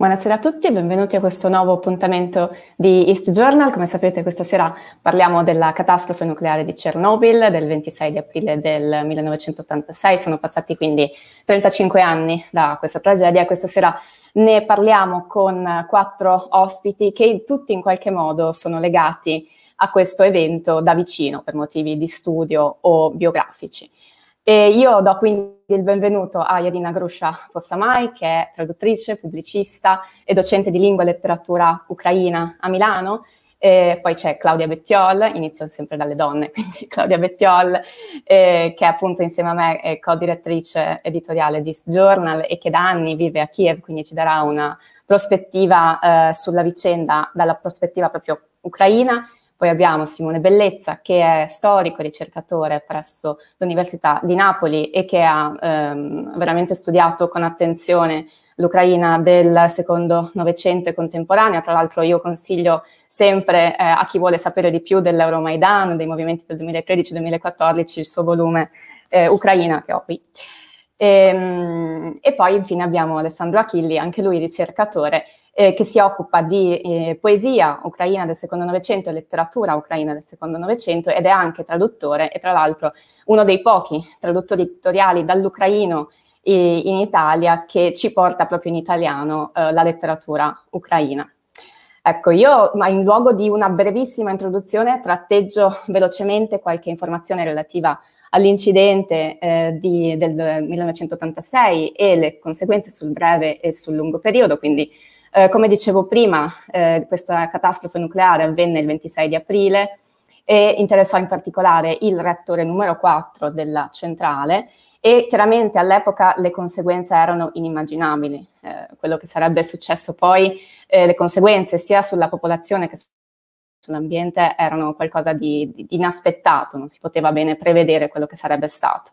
Buonasera a tutti e benvenuti a questo nuovo appuntamento di East Journal. Come sapete questa sera parliamo della catastrofe nucleare di Chernobyl del 26 di aprile del 1986. Sono passati quindi 35 anni da questa tragedia. Questa sera ne parliamo con quattro ospiti che tutti in qualche modo sono legati a questo evento da vicino per motivi di studio o biografici. E io do quindi il benvenuto a Yadina Grusha Possamai, che è traduttrice, pubblicista e docente di lingua e letteratura ucraina a Milano. E poi c'è Claudia Bettiol, inizio sempre dalle donne, quindi Claudia Bettiol, eh, che appunto insieme a me è co-direttrice editoriale di Journal e che da anni vive a Kiev, quindi ci darà una prospettiva eh, sulla vicenda dalla prospettiva proprio ucraina poi abbiamo Simone Bellezza che è storico ricercatore presso l'Università di Napoli e che ha ehm, veramente studiato con attenzione l'Ucraina del secondo novecento e contemporanea. Tra l'altro io consiglio sempre eh, a chi vuole sapere di più dell'Euromaidan, dei movimenti del 2013-2014, il suo volume eh, Ucraina che ho qui. E, ehm, e, poi infine abbiamo Alessandro Achilli, anche lui ricercatore, eh, che si occupa di eh, poesia ucraina del secondo novecento e letteratura ucraina del secondo novecento ed è anche traduttore e tra l'altro uno dei pochi traduttori editoriali dall'ucraino eh, in Italia che ci porta proprio in italiano eh, la letteratura ucraina. Ecco, io in luogo di una brevissima introduzione tratteggio velocemente qualche informazione relativa all'incidente eh, del 1986 e le conseguenze sul breve e sul lungo periodo, quindi eh, come dicevo prima, eh, questa catastrofe nucleare avvenne il 26 di aprile e interessò in particolare il reattore numero 4 della centrale e chiaramente all'epoca le conseguenze erano inimmaginabili. Eh, quello che sarebbe successo poi, eh, le conseguenze sia sulla popolazione che sull'ambiente erano qualcosa di, di inaspettato, non si poteva bene prevedere quello che sarebbe stato.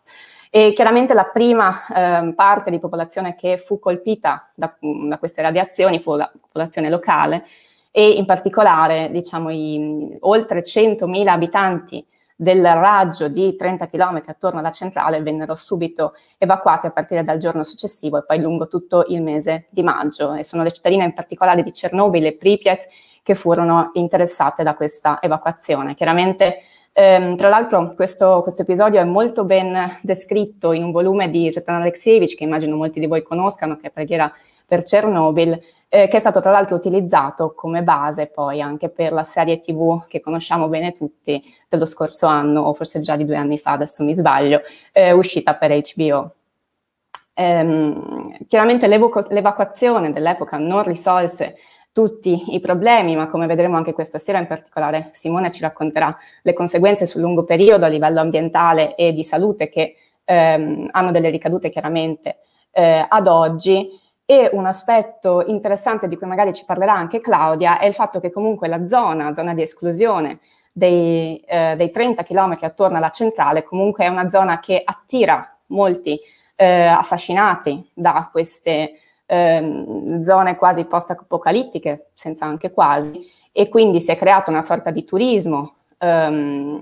E chiaramente la prima eh, parte di popolazione che fu colpita da, da, queste radiazioni fu la popolazione locale e in particolare diciamo, i oltre 100.000 abitanti del raggio di 30 km attorno alla centrale vennero subito evacuati a partire dal giorno successivo e poi lungo tutto il mese di maggio. E sono le cittadine in particolare di Chernobyl e Pripyat che furono interessate da questa evacuazione. Chiaramente Ehm, tra l'altro questo, questo, episodio è molto ben descritto in un volume di Svetlana Alexievich, che immagino molti di voi conoscano, che è Preghiera per Chernobyl, eh, che è stato tra l'altro utilizzato come base poi anche per la serie TV che conosciamo bene tutti dello scorso anno, o forse già di due anni fa, adesso mi sbaglio, eh, uscita per HBO. Ehm, chiaramente l'evacuazione dell'epoca non risolse tutti i problemi, ma come vedremo anche questa sera in particolare Simone ci racconterà le conseguenze sul lungo periodo a livello ambientale e di salute che ehm, hanno delle ricadute chiaramente eh, ad oggi. E un aspetto interessante di cui magari ci parlerà anche Claudia è il fatto che comunque la zona, zona di esclusione dei, eh, dei 30 km attorno alla centrale, comunque è una zona che attira molti eh, affascinati da queste Ehm, zone quasi post-apocalittiche, senza anche quasi, e quindi si è creata una sorta di turismo ehm,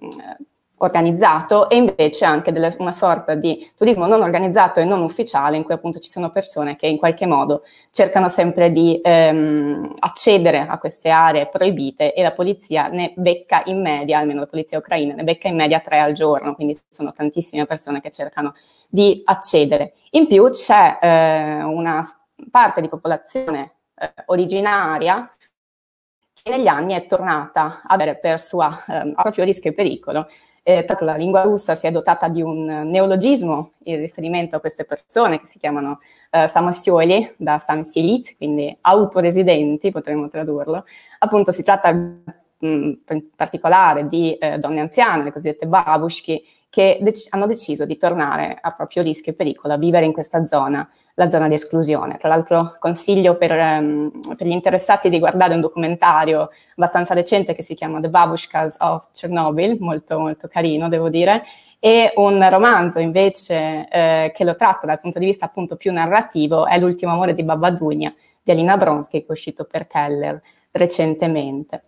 organizzato e invece anche delle, una sorta di turismo non organizzato e non ufficiale in cui appunto ci sono persone che in qualche modo cercano sempre di ehm, accedere a queste aree proibite e la polizia ne becca in media, almeno la polizia ucraina, ne becca in media tre al giorno, quindi sono tantissime persone che cercano di accedere. In più c'è eh, una parte di popolazione eh, originaria che negli anni è tornata a avere per sua, eh, a proprio rischio e pericolo. Eh, tra l'altro la lingua russa si è dotata di un neologismo in riferimento a queste persone che si chiamano eh, samosioli, da samsielit, quindi autoresidenti, potremmo tradurlo. Appunto si tratta mh, in particolare di eh, donne anziane, le cosiddette babushki, che dec- hanno deciso di tornare a proprio rischio e pericolo a vivere in questa zona, la zona di esclusione. Tra l'altro consiglio per, um, per gli interessati di guardare un documentario abbastanza recente che si chiama The Babushkas of Chernobyl, molto molto carino devo dire, e un romanzo invece eh, che lo tratta dal punto di vista appunto più narrativo è L'ultimo amore di Babbadunia di Alina Bronski che è uscito per Keller recentemente.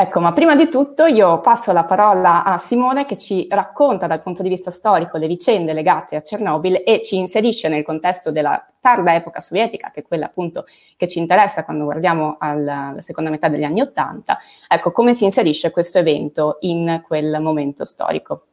Ecco, ma prima di tutto io passo la parola a Simone che ci racconta dal punto di vista storico le vicende legate a Chernobyl e ci inserisce nel contesto della tarda epoca sovietica, che è quella appunto che ci interessa quando guardiamo alla seconda metà degli anni Ottanta, ecco come si inserisce questo evento in quel momento storico.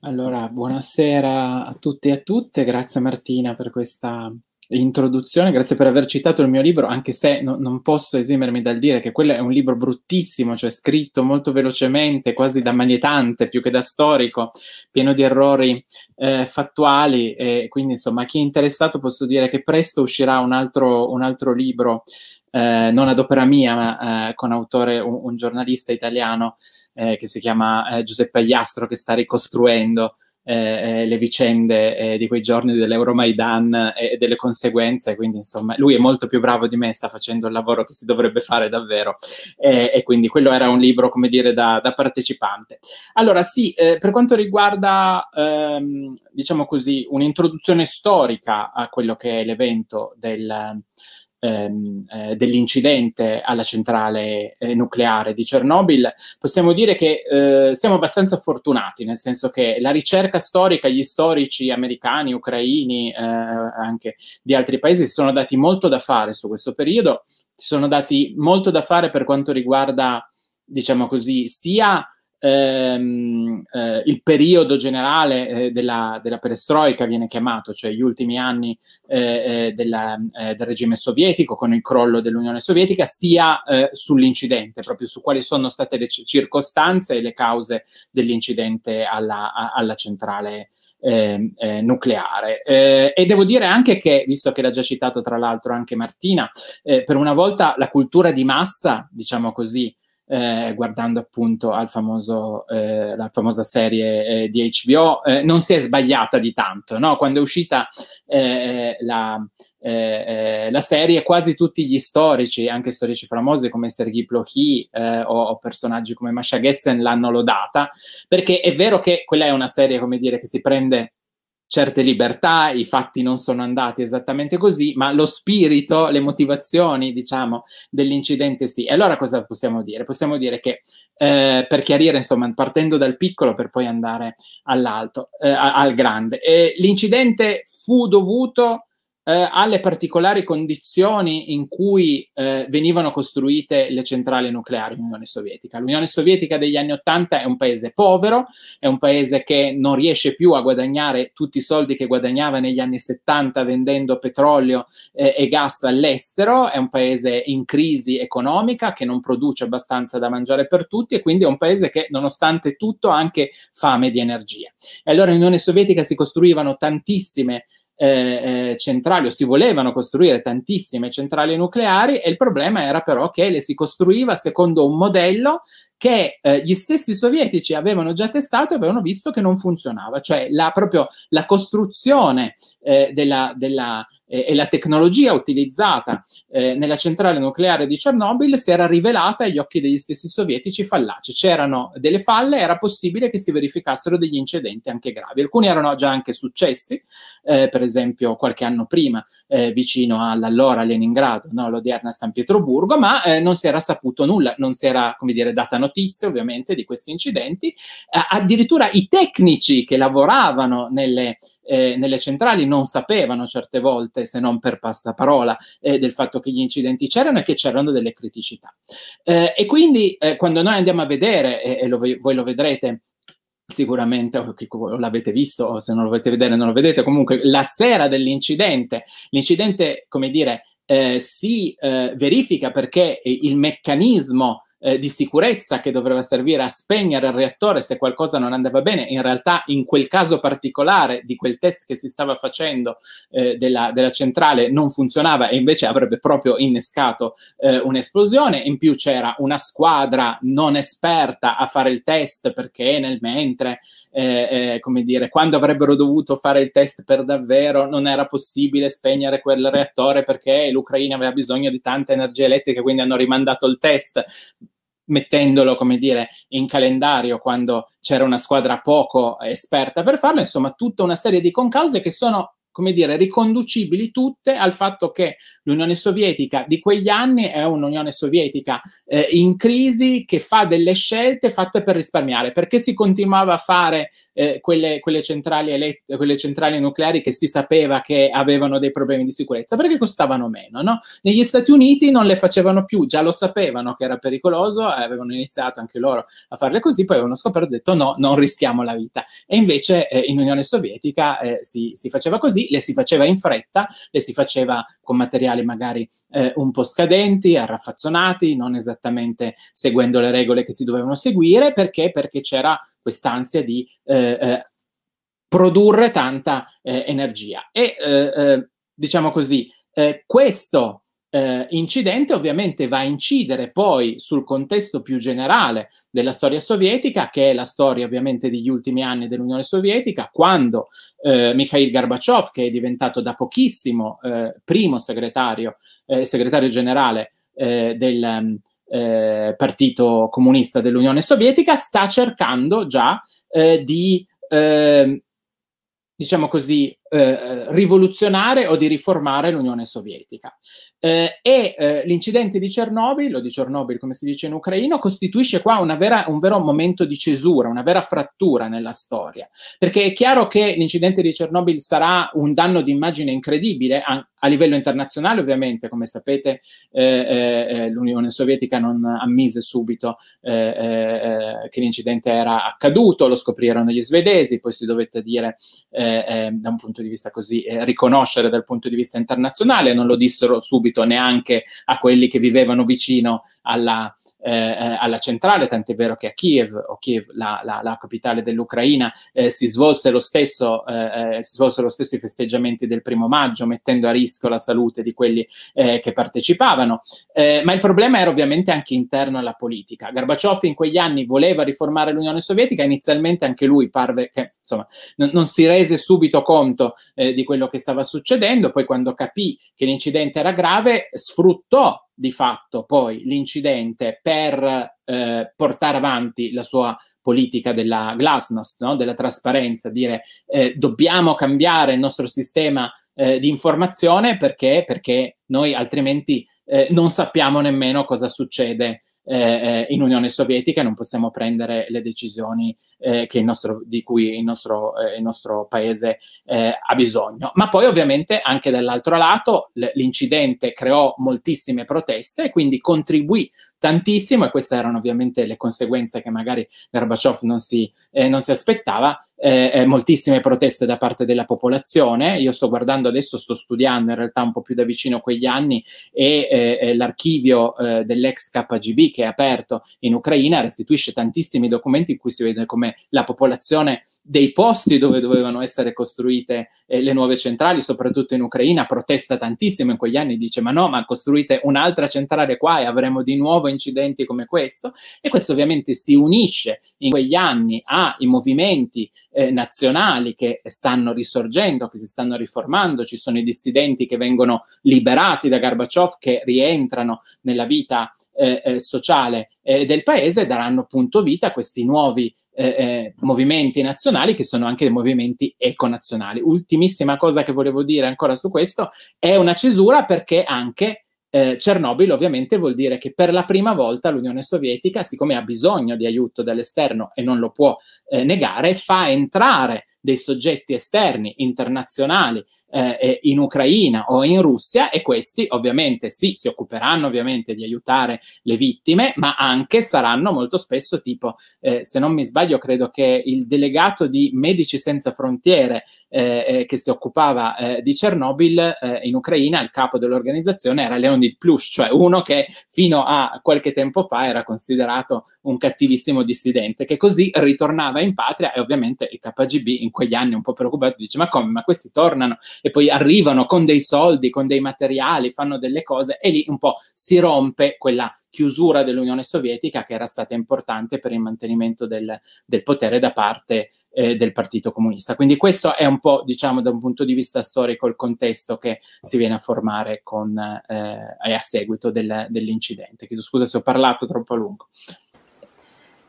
Allora, buonasera a tutti e a tutte, grazie Martina per questa introduzione, grazie per aver citato il mio libro, anche se no, non posso esimermi dal dire che quello è un libro bruttissimo, cioè scritto molto velocemente, quasi da magnetante più che da storico, pieno di errori eh, fattuali e quindi insomma chi è interessato posso dire che presto uscirà un altro, un altro libro, eh, non ad opera mia, ma eh, con autore un, un giornalista italiano eh, che si chiama eh, Giuseppe Iastro che sta ricostruendo eh, eh, le vicende eh, di quei giorni dell'Euromaidan e, eh, e, delle conseguenze, quindi insomma lui è molto più bravo di me, sta facendo il lavoro che si dovrebbe fare davvero eh, e quindi quello era un libro, come dire, da, da partecipante. Allora sì, eh, per quanto riguarda, ehm, diciamo così, un'introduzione storica a quello che è l'evento del ehm, eh, dell'incidente alla centrale eh, nucleare di Chernobyl, possiamo dire che eh, siamo abbastanza fortunati, nel senso che la ricerca storica, gli storici americani, ucraini, eh, anche di altri paesi si sono dati molto da fare su questo periodo, si sono dati molto da fare per quanto riguarda, diciamo così, sia ehm, eh, il periodo generale eh, della, della, perestroica viene chiamato, cioè gli ultimi anni eh, eh, della, eh, del regime sovietico con il crollo dell'Unione Sovietica, sia sull'incidente, proprio su quali sono state le circostanze e le cause dell'incidente alla, a, alla centrale eh, eh, nucleare. Eh, e devo dire anche che, visto che l'ha già citato tra l'altro anche Martina, per una volta la cultura di massa, diciamo così, eh, guardando appunto al famoso, eh, la famosa serie eh, di HBO, eh, non si è sbagliata di tanto. No? Quando è uscita eh, la, eh, la, serie, quasi tutti gli storici, anche storici famosi come Sergei Plochi o, o, personaggi come Masha Gessen, l'hanno lodata, perché è vero che quella è una serie, come dire, che si prende certe libertà, i fatti non sono andati esattamente così, ma lo spirito, le motivazioni, diciamo, dell'incidente sì. E allora cosa possiamo dire? Possiamo dire che, eh, per chiarire, insomma, partendo dal piccolo per poi andare all'alto, eh, al grande, eh, l'incidente fu dovuto eh, alle particolari condizioni in cui eh, venivano costruite le centrali nucleari in Unione Sovietica. L'Unione Sovietica degli anni Ottanta è un paese povero, è un paese che non riesce più a guadagnare tutti i soldi che guadagnava negli anni Settanta vendendo petrolio eh, e gas all'estero, è un paese in crisi economica che non produce abbastanza da mangiare per tutti e quindi è un paese che nonostante tutto ha anche fame di energia. E allora in Unione Sovietica si costruivano tantissime eh, eh, centrali o si volevano costruire tantissime centrali nucleari e il problema era però che le si costruiva secondo un modello che eh, gli stessi sovietici avevano già testato e avevano visto che non funzionava, cioè la, proprio la costruzione eh, della, della, eh, e la tecnologia utilizzata eh, nella centrale nucleare di Chernobyl si era rivelata agli occhi degli stessi sovietici fallaci, c'erano delle falle, era possibile che si verificassero degli incidenti anche gravi, alcuni erano già anche successi, eh, per esempio qualche anno prima eh, vicino all'allora Leningrado, no? l'odierna San Pietroburgo, ma non si era saputo nulla, non si era, come dire, data notizie ovviamente di questi incidenti, eh, addirittura i tecnici che lavoravano nelle, eh, nelle, centrali non sapevano certe volte, se non per passaparola, eh, del fatto che gli incidenti c'erano e che c'erano delle criticità. Eh, e quindi eh, quando noi andiamo a vedere, e lo, voi lo vedrete sicuramente o l'avete visto o se non lo volete vedere non lo vedete comunque la sera dell'incidente l'incidente come dire eh, si eh, verifica perché il meccanismo eh, di sicurezza che doveva servire a spegnere il reattore se qualcosa non andava bene. In realtà, in quel caso particolare di quel test che si stava facendo eh, della, della, centrale non funzionava e invece avrebbe proprio innescato eh, un'esplosione. In più c'era una squadra non esperta a fare il test perché nel mentre, eh, eh, come dire, quando avrebbero dovuto fare il test per davvero non era possibile spegnere quel reattore perché l'Ucraina aveva bisogno di tanta energia elettrica, quindi hanno rimandato il test mettendolo, come dire, in calendario quando c'era una squadra poco esperta per farlo, insomma, tutta una serie di concause che sono come dire, riconducibili tutte al fatto che l'Unione Sovietica di quegli anni è un'Unione Sovietica eh, in crisi che fa delle scelte fatte per risparmiare, perché si continuava a fare eh, quelle, quelle, centrali elett- quelle, centrali nucleari che si sapeva che avevano dei problemi di sicurezza, perché costavano meno. No? Negli Stati Uniti non le facevano più, già lo sapevano che era pericoloso, eh, avevano iniziato anche loro a farle così, poi avevano scoperto e detto no, non rischiamo la vita. E invece eh, in Unione Sovietica eh, si, si faceva così le si faceva in fretta, le si faceva con materiali magari eh, un po' scadenti, arraffazzonati, non esattamente seguendo le regole che si dovevano seguire, perché? Perché c'era quest'ansia di eh, eh produrre tanta eh, energia. E eh, diciamo così, questo eh, incidente ovviamente va a incidere poi sul contesto più generale della storia sovietica, che è la storia ovviamente degli ultimi anni dell'Unione Sovietica, quando eh, Mikhail Gorbachev, che è diventato da pochissimo eh, primo segretario, eh, segretario generale eh, del eh, Partito Comunista dell'Unione Sovietica, sta cercando già di, ehm, diciamo così, eh, eh, rivoluzionare o di riformare l'Unione Sovietica. Eh, e eh, l'incidente di Chernobyl, o di Chernobyl come si dice in ucraino, costituisce qua vera, un vero momento di cesura, una vera frattura nella storia, perché è chiaro che l'incidente di Chernobyl sarà un danno di immagine incredibile, a, a, livello internazionale ovviamente, come sapete eh, l'Unione Sovietica non ammise subito che l'incidente era accaduto, lo scoprirono gli svedesi, poi si dovette dire da un punto punto di vista così eh, riconoscere dal punto di vista internazionale, non lo dissero subito neanche a quelli che vivevano vicino alla, eh, alla centrale, tant'è vero che a Kiev, o Kiev, la, la, la capitale dell'Ucraina, eh, si, svolse lo stesso, eh, eh, si svolsero lo stesso i festeggiamenti del primo maggio, mettendo a rischio la salute di quelli eh, che partecipavano. Eh, ma il problema era ovviamente anche interno alla politica. Gorbaciov in quegli anni voleva riformare l'Unione Sovietica, inizialmente anche lui parve che insomma, non, non si rese subito conto appunto eh, di quello che stava succedendo, poi quando capì che l'incidente era grave sfruttò di fatto poi l'incidente per eh, portare avanti la sua politica della glasnost, no? della trasparenza, dire eh, dobbiamo cambiare il nostro sistema eh, di informazione perché, perché noi altrimenti eh, non sappiamo nemmeno cosa succede eh, eh, in Unione Sovietica e non possiamo prendere le decisioni eh, nostro, di cui il nostro, eh, il nostro paese eh, ha bisogno. Ma poi ovviamente anche dall'altro lato l'incidente creò moltissime proteste e quindi contribuì tantissimo e queste erano ovviamente le conseguenze che magari Gorbaciov non, eh, non si, aspettava, eh, eh, moltissime proteste da parte della popolazione, io sto guardando adesso, sto studiando in realtà un po' più da vicino quegli anni e eh, l'archivio dell'ex KGB, che è aperto in Ucraina, restituisce tantissimi documenti in cui si vede come la popolazione dei posti dove dovevano essere costruite eh, le nuove centrali, soprattutto in Ucraina, protesta tantissimo in quegli anni, dice ma no, ma costruite un'altra centrale qua e avremo di nuovo incidenti come questo. E questo ovviamente si unisce in quegli anni ai movimenti eh, nazionali che stanno risorgendo, che si stanno riformando, ci sono i dissidenti che vengono liberati da Gorbaciov, che rientrano nella vita eh, sociale eh, sociale eh, del paese daranno appunto vita a questi nuovi eh, eh, movimenti nazionali che sono anche dei movimenti econazionali. Ultimissima cosa che volevo dire ancora su questo è una cesura perché anche eh, Chernobyl ovviamente vuol dire che per la prima volta l'Unione Sovietica, siccome ha bisogno di aiuto dall'esterno e non lo può eh, negare, fa entrare dei soggetti esterni, internazionali, eh, in Ucraina o in Russia e questi ovviamente sì, si occuperanno ovviamente di aiutare le vittime, ma anche saranno molto spesso tipo, eh, se non mi sbaglio, credo che il delegato di Medici Senza Frontiere eh, eh che si occupava eh, di Chernobyl eh, in Ucraina, il capo dell'organizzazione era Leonid Plush, cioè uno che fino a qualche tempo fa era considerato un cattivissimo dissidente, che così ritornava in patria e ovviamente il KGB in quegli anni un po' preoccupato dice ma come, ma questi tornano e poi arrivano con dei soldi, con dei materiali, fanno delle cose e lì un po' si rompe quella chiusura dell'Unione Sovietica che era stata importante per il mantenimento del, del potere da parte eh, del Partito Comunista. Quindi questo è un po', diciamo, da un punto di vista storico il contesto che si viene a formare con, eh, a seguito del, dell'incidente. Chiedo scusa se ho parlato troppo a lungo.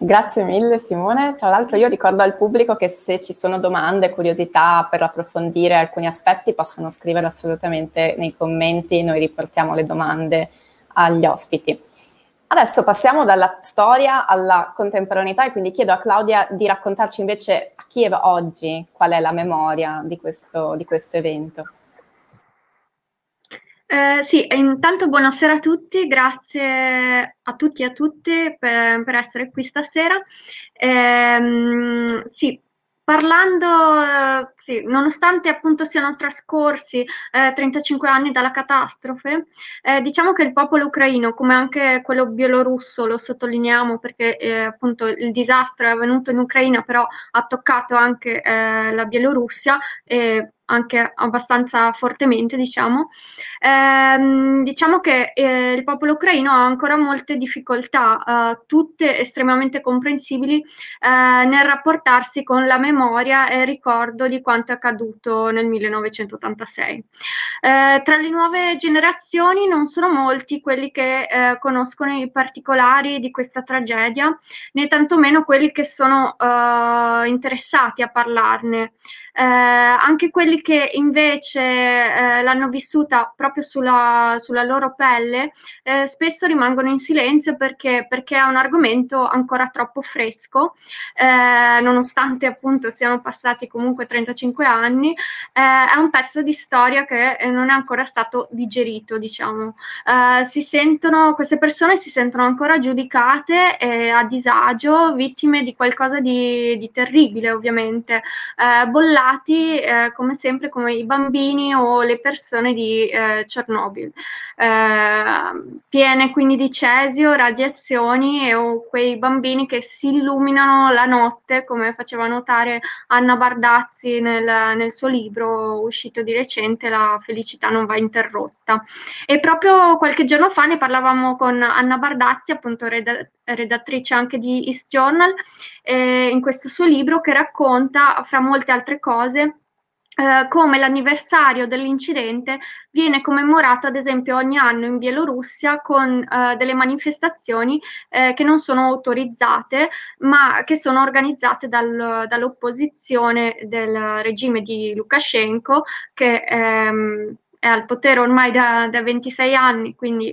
Grazie mille Simone. Tra l'altro io ricordo al pubblico che se ci sono domande, curiosità per approfondire alcuni aspetti possono scrivere assolutamente nei commenti, noi riportiamo le domande agli ospiti. Adesso passiamo dalla storia alla contemporaneità e quindi chiedo a Claudia di raccontarci invece a Kiev oggi qual è la memoria di questo, di questo evento. Eh, sì, intanto buonasera a tutti, grazie a tutti e a tutte per, per essere qui stasera. Eh, sì, parlando, eh, sì, nonostante appunto siano trascorsi eh, 35 anni dalla catastrofe, eh, diciamo che il popolo ucraino, come anche quello bielorusso, lo sottolineiamo perché eh, appunto il disastro è avvenuto in Ucraina, però ha toccato anche eh, la Bielorussia e anche abbastanza fortemente, diciamo, ehm, diciamo che eh, il popolo ucraino ha ancora molte difficoltà, eh, tutte estremamente comprensibili, eh, nel rapportarsi con la memoria e il ricordo di quanto è accaduto nel 1986. Eh, tra le nuove generazioni non sono molti quelli che eh, conoscono i particolari di questa tragedia, né tantomeno quelli che sono eh, interessati a parlarne. Eh, anche quelli che invece eh, l'hanno vissuta proprio sulla, sulla loro pelle eh, spesso rimangono in silenzio perché, perché, è un argomento ancora troppo fresco, eh, nonostante appunto siano passati comunque 35 anni, eh, è un pezzo di storia che eh, non è ancora stato digerito, diciamo. Sentono, queste persone si sentono ancora giudicate a disagio, vittime di qualcosa di, di terribile ovviamente, bollate aiutati eh, come sempre come i bambini o le persone di eh, Chernobyl, eh, piene quindi di cesio, radiazioni e o quei bambini che si illuminano la notte come faceva notare Anna Bardazzi nel, nel suo libro uscito di recente La felicità non va interrotta fatta. E proprio qualche giorno fa ne parlavamo con Anna Bardazzi, appunto reda- redattrice anche di East Journal, eh, in questo suo libro che racconta, fra molte altre cose, eh, come l'anniversario dell'incidente viene commemorato ad esempio ogni anno in Bielorussia con eh, delle manifestazioni eh, che non sono autorizzate ma che sono organizzate dal, dall'opposizione del regime di Lukashenko che ehm, è al potere ormai da, da 26 anni, quindi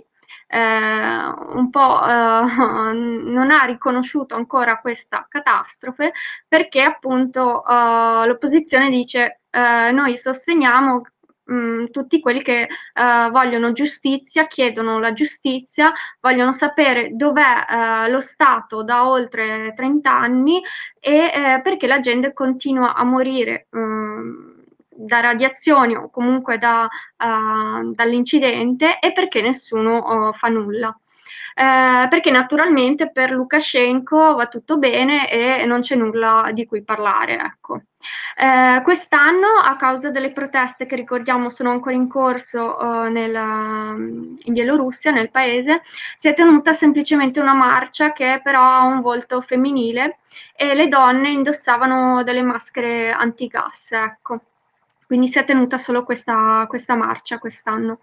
eh, un po' eh, non ha riconosciuto ancora questa catastrofe perché appunto eh, l'opposizione dice eh, noi sosteniamo mh, mm, tutti quelli che eh, vogliono giustizia, chiedono la giustizia, vogliono sapere dov'è eh, lo Stato da oltre 30 anni e perché la gente continua a morire. Mh, mm, da radiazioni o comunque da, uh, dall'incidente e perché nessuno uh, fa nulla. Eh, perché naturalmente per Lukashenko va tutto bene e non c'è nulla di cui parlare. Ecco. Eh, quest'anno, a causa delle proteste che ricordiamo sono ancora in corso eh, nel, ehm, in Bielorussia, nel paese, si è tenuta semplicemente una marcia che però ha un volto femminile e le donne indossavano delle maschere antigas. Ecco quindi si è tenuta solo questa, questa marcia quest'anno.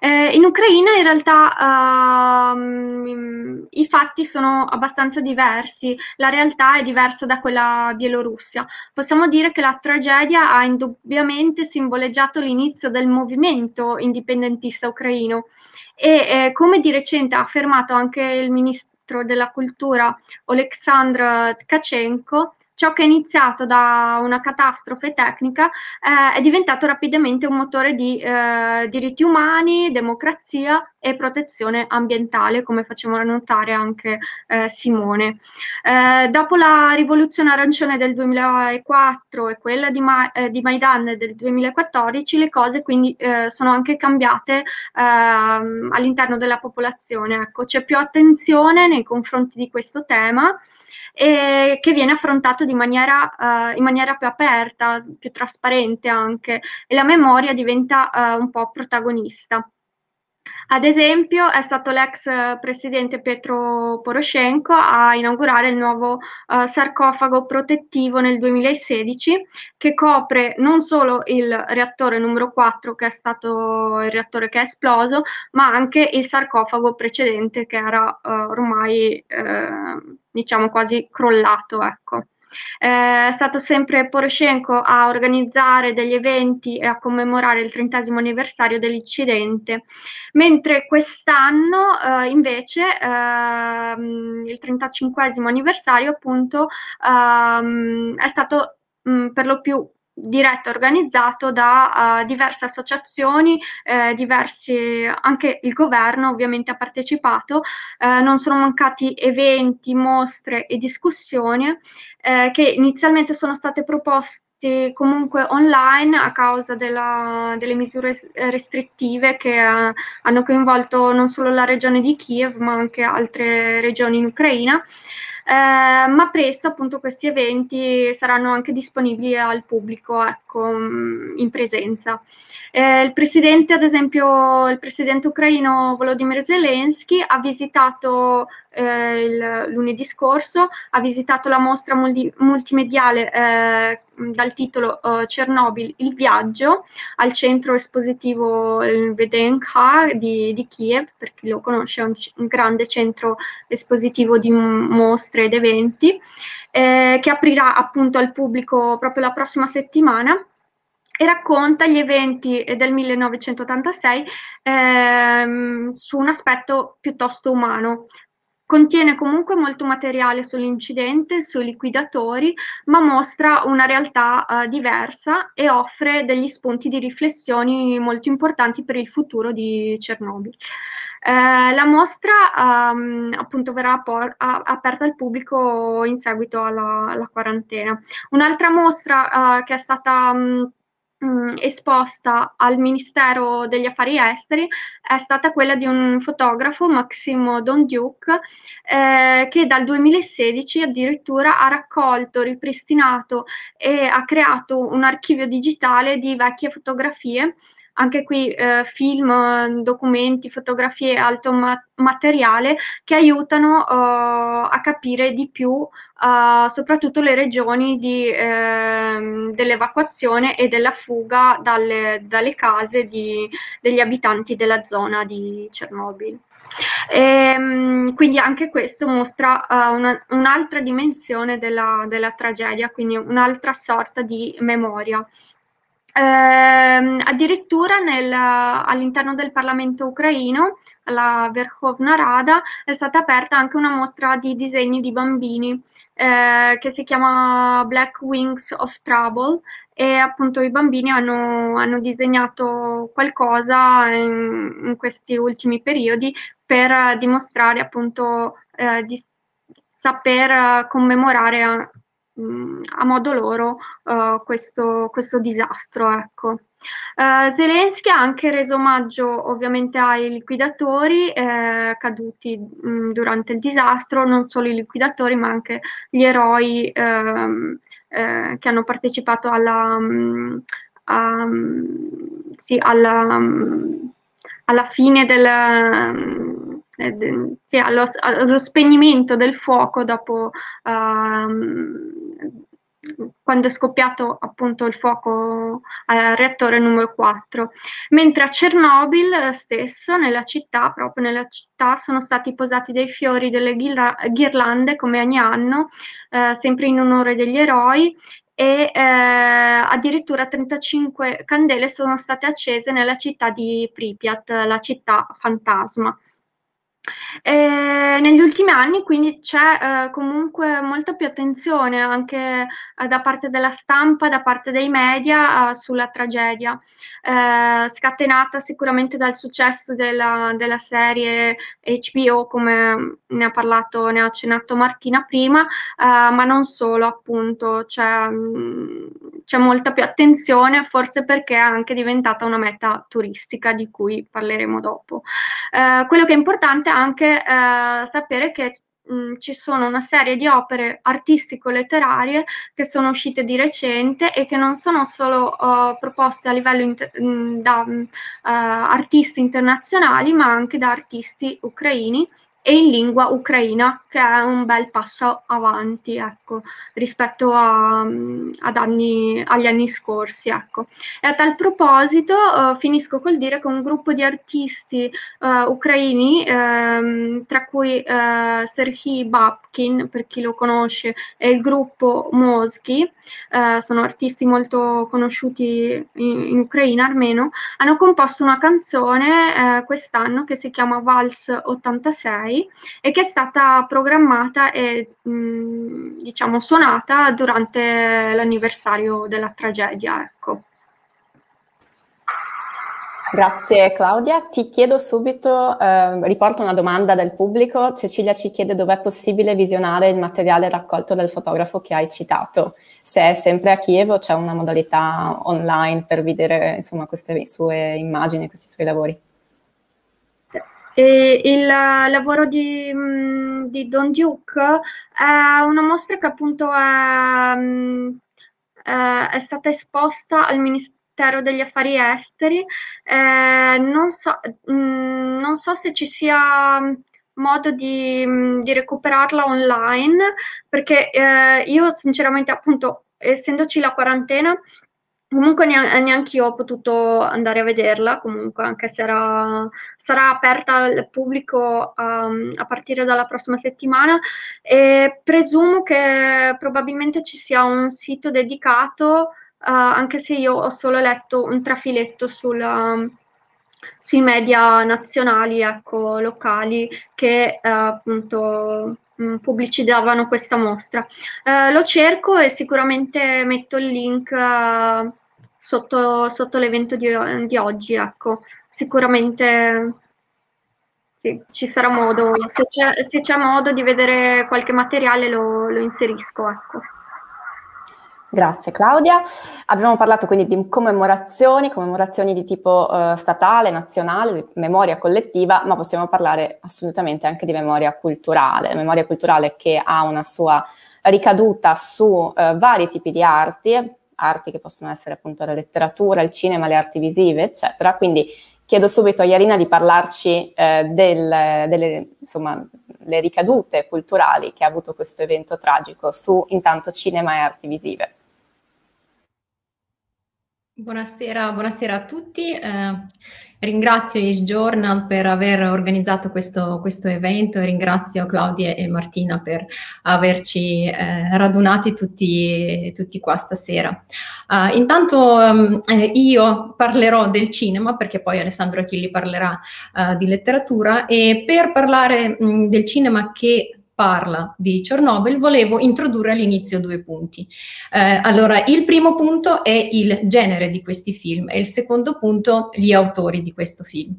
Eh, in Ucraina in realtà uh, i fatti sono abbastanza diversi, la realtà è diversa da quella bielorussia. Possiamo dire che la tragedia ha indubbiamente simboleggiato l'inizio del movimento indipendentista ucraino e eh, come di recente ha affermato anche il ministro della cultura Oleksandr Tkachenko, ciò che è iniziato da una catastrofe tecnica eh, è diventato rapidamente un motore di eh, diritti umani, democrazia e protezione ambientale, come facevano notare anche eh, Simone. Eh, dopo la rivoluzione arancione del 2004 e quella di, Ma- eh, di Maidan del 2014, le cose quindi eh, sono anche cambiate ehm, all'interno della popolazione. Ecco, c'è più attenzione nei confronti di questo tema E che viene affrontato di maniera, uh, in maniera più aperta, più trasparente anche, e la memoria diventa uh, un po' protagonista. Ad esempio, è stato l'ex presidente Pietro Poroshenko a inaugurare il nuovo eh, sarcofago protettivo nel 2016 che copre non solo il reattore numero 4 che è stato il reattore che è esploso, ma anche il sarcofago precedente che era eh, ormai eh, diciamo quasi crollato, ecco. Eh, è stato sempre Poroshenko a organizzare degli eventi e a commemorare il trentesimo anniversario dell'incidente, mentre quest'anno eh, invece ehm, il 35 anniversario appunto ehm, è stato mh, mm, per lo più diretto e organizzato da uh, diverse associazioni, eh, diversi, anche il governo ovviamente ha partecipato, eh, non sono mancati eventi, mostre e discussioni eh, che inizialmente sono state proposte comunque online a causa della, delle misure restrittive che eh, hanno coinvolto non solo la regione di Kiev ma anche altre regioni in Ucraina. Eh, ma presto appunto questi eventi saranno anche disponibili al pubblico ecco, mm, in presenza. Eh, il presidente, ad esempio, il presidente ucraino Volodymyr Zelensky ha visitato eh, il lunedì scorso, ha visitato la mostra multi- multimediale eh, dal titolo eh, Chernobyl, il viaggio, al centro espositivo Vedenka di, di Kiev, per chi lo conosce è un, c- un grande centro espositivo di m- mostre ed eventi, eh, che aprirà appunto al pubblico proprio la prossima settimana e racconta gli eventi del 1986 ehm, su un aspetto piuttosto umano, Contiene comunque molto materiale sull'incidente, sui liquidatori, ma mostra una realtà eh, diversa e offre degli spunti di riflessioni molto importanti per il futuro di Chernobyl. Eh, la mostra ehm, appunto verrà a- aperta al pubblico in seguito alla, alla quarantena. Un'altra mostra eh, che è stata mh, mh, mm, esposta al Ministero degli Affari Esteri è stata quella di un fotografo, Maximo Donduc, eh, che dal 2016 addirittura ha raccolto, ripristinato e ha creato un archivio digitale di vecchie fotografie anche qui eh, film, documenti, fotografie, altro ma- materiale che aiutano eh, a capire di più eh, soprattutto le regioni di, ehm, dell'evacuazione e della fuga dalle, dalle case di, degli abitanti della zona di Chernobyl. E, ehm, quindi anche questo mostra uh, una, un'altra dimensione della, della, tragedia, quindi un'altra sorta di memoria Ehm, addirittura nel, all'interno del Parlamento ucraino, alla Verkhovna Rada, è stata aperta anche una mostra di disegni di bambini eh, che si chiama Black Wings of Trouble e appunto i bambini hanno, hanno disegnato qualcosa in, in, questi ultimi periodi per dimostrare appunto eh, di saper eh, commemorare Mm, a modo loro uh, questo, questo, disastro. Ecco. Uh, Zelensky ha anche reso omaggio ovviamente ai liquidatori eh, caduti mh, mm, durante il disastro, non solo i liquidatori ma anche gli eroi ehm, eh, che hanno partecipato alla, mh, mm, a, sì, alla, alla fine del eh, sì, allo, allo, spegnimento del fuoco dopo uh, quando è scoppiato appunto il fuoco al reattore numero 4, mentre a Chernobyl eh, stesso, nella città, proprio nella città, sono stati posati dei fiori, delle ghirlande come ogni anno, uh, sempre in onore degli eroi, e eh, addirittura 35 candele sono state accese nella città di Pripyat, la città fantasma. E ehm, negli ultimi anni quindi c'è eh, comunque molta più attenzione anche eh, da parte della stampa, da parte dei media eh, sulla tragedia, eh, scatenata sicuramente dal successo della, della, serie HBO come ne ha parlato, ne ha accennato Martina prima, eh, ma non solo appunto, c'è, mh, mm, c'è molta più attenzione forse perché è anche diventata una meta turistica di cui parleremo dopo. Eh, quello che è importante è anche eh, sapere che mh, mm, ci sono una serie di opere artistico-letterarie che sono uscite di recente e che non sono solo uh, proposte a livello inter- mh, mm, da mh, mm, eh, uh, artisti internazionali, ma anche da artisti ucraini e in lingua ucraina, che è un bel passo avanti ecco, rispetto a, mm, anni, agli anni scorsi. Ecco. E a tal proposito eh, finisco col dire che un gruppo di artisti eh, ucraini, ehm, tra cui eh, Serhii Babkin, per chi lo conosce, e il gruppo Moschi, eh, sono artisti molto conosciuti in, in, Ucraina armeno, hanno composto una canzone eh, quest'anno che si chiama Vals 86 e che è stata programmata e mh, diciamo suonata durante l'anniversario della tragedia. Ecco. Grazie Claudia. Ti chiedo subito, eh, riporto una domanda del pubblico. Cecilia ci chiede dove è possibile visionare il materiale raccolto dal fotografo che hai citato. Se è sempre a Chievo c'è una modalità online per vedere insomma, queste sue immagini, questi suoi lavori. E il lavoro di, mm, di, Don Duke è una mostra che appunto è, mm, è stata esposta al Ministero degli Affari Esteri. non, so, mm, non, so, se ci sia modo di, di recuperarla online perché eh, io sinceramente appunto essendoci la quarantena Comunque neanche io ho potuto andare a vederla, comunque anche se era, sarà aperta al pubblico um, a partire dalla prossima settimana e presumo che probabilmente ci sia un sito dedicato, uh, anche se io ho solo letto un trafiletto sulla, ehm, sui media nazionali, ecco, locali, che uh, appunto mh, mm, pubblicizzavano questa mostra. Eh, lo cerco e sicuramente metto il link eh, sotto, sotto, l'evento di, di, oggi, ecco, sicuramente sì, ci sarà modo, se c'è, se c'è, modo di vedere qualche materiale lo, lo inserisco, ecco. Grazie Claudia. Abbiamo parlato quindi di commemorazioni, commemorazioni di tipo eh, statale, nazionale, memoria collettiva, ma possiamo parlare assolutamente anche di memoria culturale, memoria culturale che ha una sua ricaduta su eh, vari tipi di arti, arti che possono essere appunto la letteratura, il cinema, le arti visive, eccetera. Quindi chiedo subito a Iarina di parlarci eh, del, delle insomma, ricadute culturali che ha avuto questo evento tragico su intanto cinema e arti visive. Buonasera, buonasera, a tutti. Eh, ringrazio Is Journal per aver organizzato questo, questo, evento e ringrazio Claudia e Martina per averci eh, radunati tutti, tutti, qua stasera. Eh, intanto ehm, io parlerò del cinema perché poi Alessandro Achilli parlerà eh, di letteratura e per parlare mh, del cinema che parla di Chernobyl, volevo introdurre all'inizio due punti. Eh, allora, il primo punto è il genere di questi film e il secondo punto gli autori di questo film.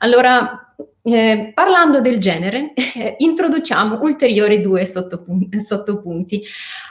Allora, eh, parlando del genere, eh, introduciamo ulteriori due sottopun- sottopunti.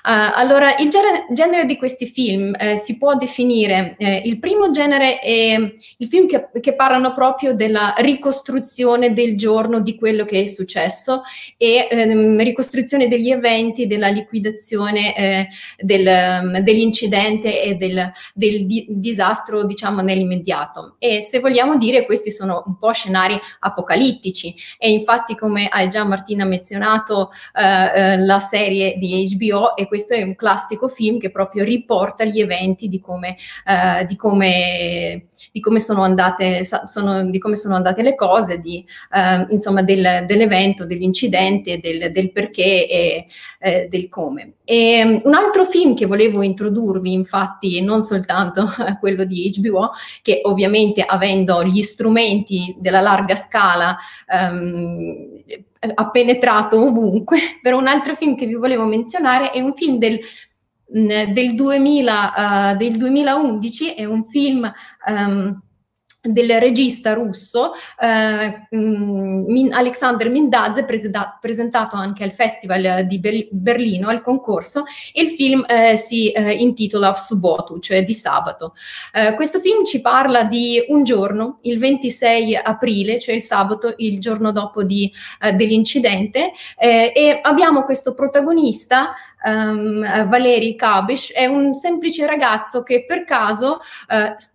Uh, allora, il genere, genere, di questi film eh, si può definire, eh, il primo genere è il film che, che, parlano proprio della ricostruzione del giorno di quello che è successo e ehm, ricostruzione degli eventi, della liquidazione eh, del, mm, dell'incidente e del, del di- disastro, diciamo, nell'immediato. E se vogliamo dire, questi sono un po' scenari apocalittici apocalittici e infatti come hai già Martina menzionato eh, eh la serie di HBO e questo è un classico film che proprio riporta gli eventi di come, eh, di come, di come, sono, andate, sono, di come sono, andate, le cose, di, eh, insomma del, dell'evento, dell'incidente, del, del perché e eh, del come. E, mm, un altro film che volevo introdurvi infatti e non soltanto quello di HBO che ovviamente avendo gli strumenti della larga scala Catala ehm, ha penetrato ovunque, però un altro film che vi volevo menzionare è un film del del, 2000, uh, eh, del 2011, è un film um, del regista russo eh, mm, Min, Alexander Mindaz preseda, presentato anche al Festival di Berlino al concorso e il film eh, si eh, intitola Of Subotu, cioè di sabato. Eh, questo film ci parla di un giorno, il 26 aprile, cioè il sabato, il giorno dopo di, eh, dell'incidente eh, e abbiamo questo protagonista um, Valeri Kabish è un semplice ragazzo che per caso